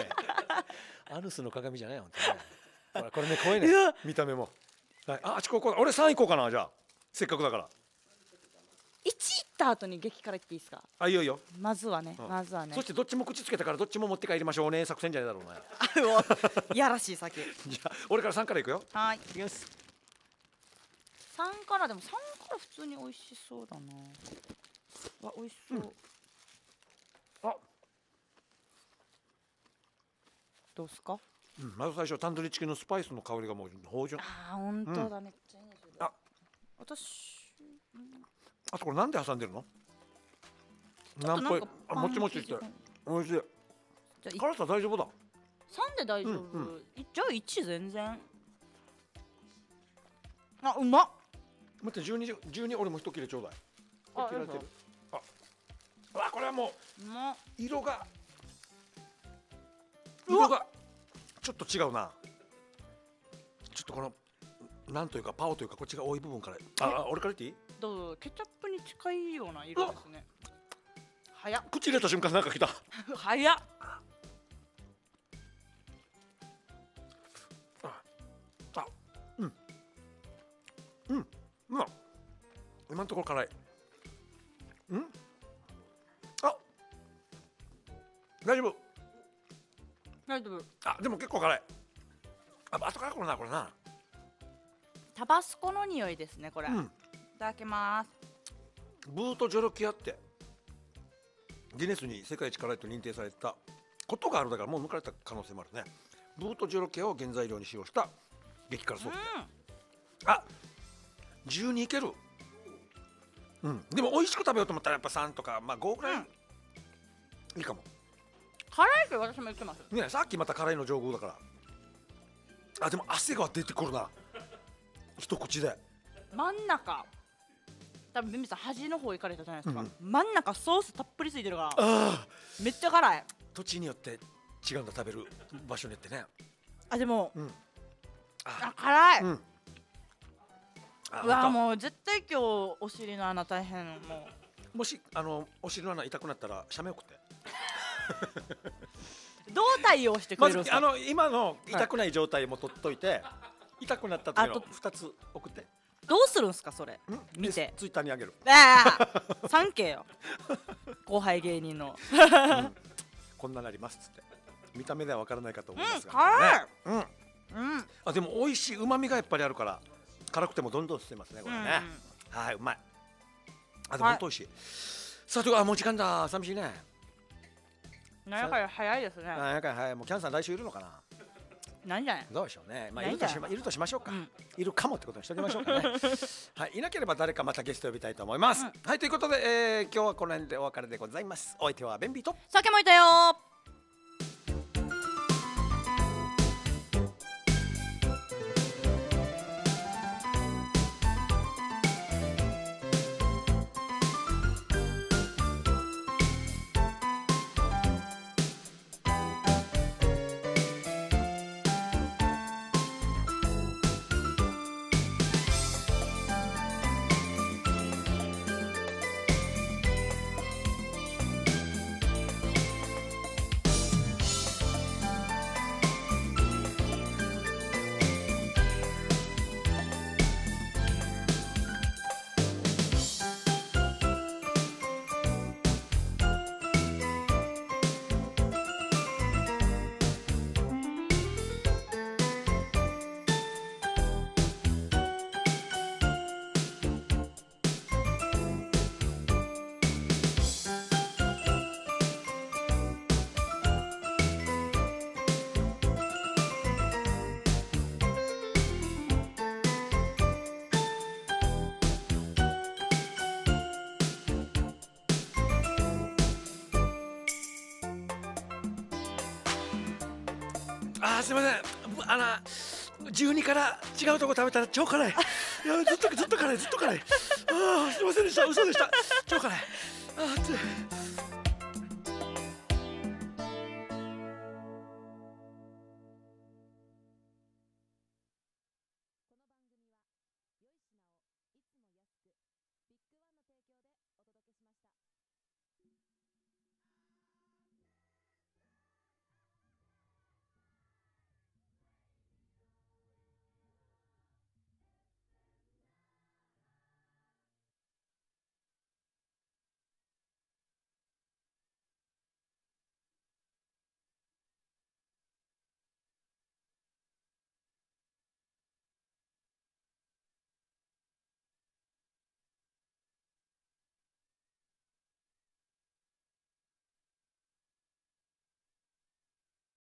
アヌスの鏡じゃない本当にこれね怖いね見た目も、はい、ああっちここ俺3位行こうかなじゃあせっかくだからた後に激辛っていいですかあいよいよまずはね、うんまずはねそしてどっちも口つけたからどっちも持って帰りましょうね作戦じゃないだろうないやらしい酒 じゃ俺から3からいくよはいいきます3からでも3から普通に美味しそうだなわ美味しそう、うん、あどうすかうんまず最初タンドリーチキンのスパイスの香りがもう芳醇あ本当だ、めっちゃいいねそれ私、うんあとこれなんで挟んでるのなんぽいあもちもちして美味しい辛さ大丈夫だ三で大丈夫、うんうじゃあ1全然あうま待って 12, 十二俺も一切れちょうだいあ切られてるああこれはもう色が色がちょっと違うなちょっとこのなんというかパオというかこっちが多い部分からあ俺から言っていいどうケチャップに近いような色ですね早っ口入れた瞬間なんか来た早っあうんうんうん今のところ辛いうんあ大丈夫大丈夫あでも結構辛いあ後からこれなこれなタバスコの匂いですねこれ、うんただきますブートジョロキアってギネスに世界一辛いと認定されたことがあるだからもう抜かれた可能性もあるねブートジョロキアを原材料に使用した激辛ソース、うん、あ十二いけるうんでも美味しく食べようと思ったらやっぱ3とか、まあ、5ぐらい、うん、いいかも辛いって私も言ってますねさっきまた辛いの上報だからあでも汗が出てくるな一口で真ん中多分ベミさん端の方行かれたじゃないですか、うん、真ん中ソースたっぷりついてるからめっちゃ辛い土地によって違うんだ食べる場所によってねあでも、うん、あ辛い、うん、うわもう絶対今日お尻の穴大変もうもしあのお尻の穴痛くなったらシャメ送って どう対応してくれるんですか、ま、あの今の痛くない状態も取っといて、はい、痛くなった時の2つ送って。どうするんすかそれ見てツイッターにあげるああ三景よ後輩芸人のうん、こんななりますっつって見た目ではわからないかと思いますが、うん、ね、うん、うん、あでも美味しい旨味がやっぱりあるから辛くてもどんどん進みますねこれね、うん、はいうまいあでも本当美味しい、はい、さあとあもう時間だ寂しいねなんやかんや早いですねなんやかんや早いもうキャンさん来週いるのかなないんじゃないどうでしょうね、まあ、いるとしまいるとしましょうか、うん、いるかもってことにしておきましょうかね、はい、いなければ誰かまたゲスト呼びたいと思います、うん、はいということで、えー、今日はこの辺でお別れでございますお相手はベンビーと酒もいたよあすいませんあの十二から違うとこ食べたら超辛いいやずっとずっと辛いずっと辛いあすいませんでした嘘でした超辛いあつい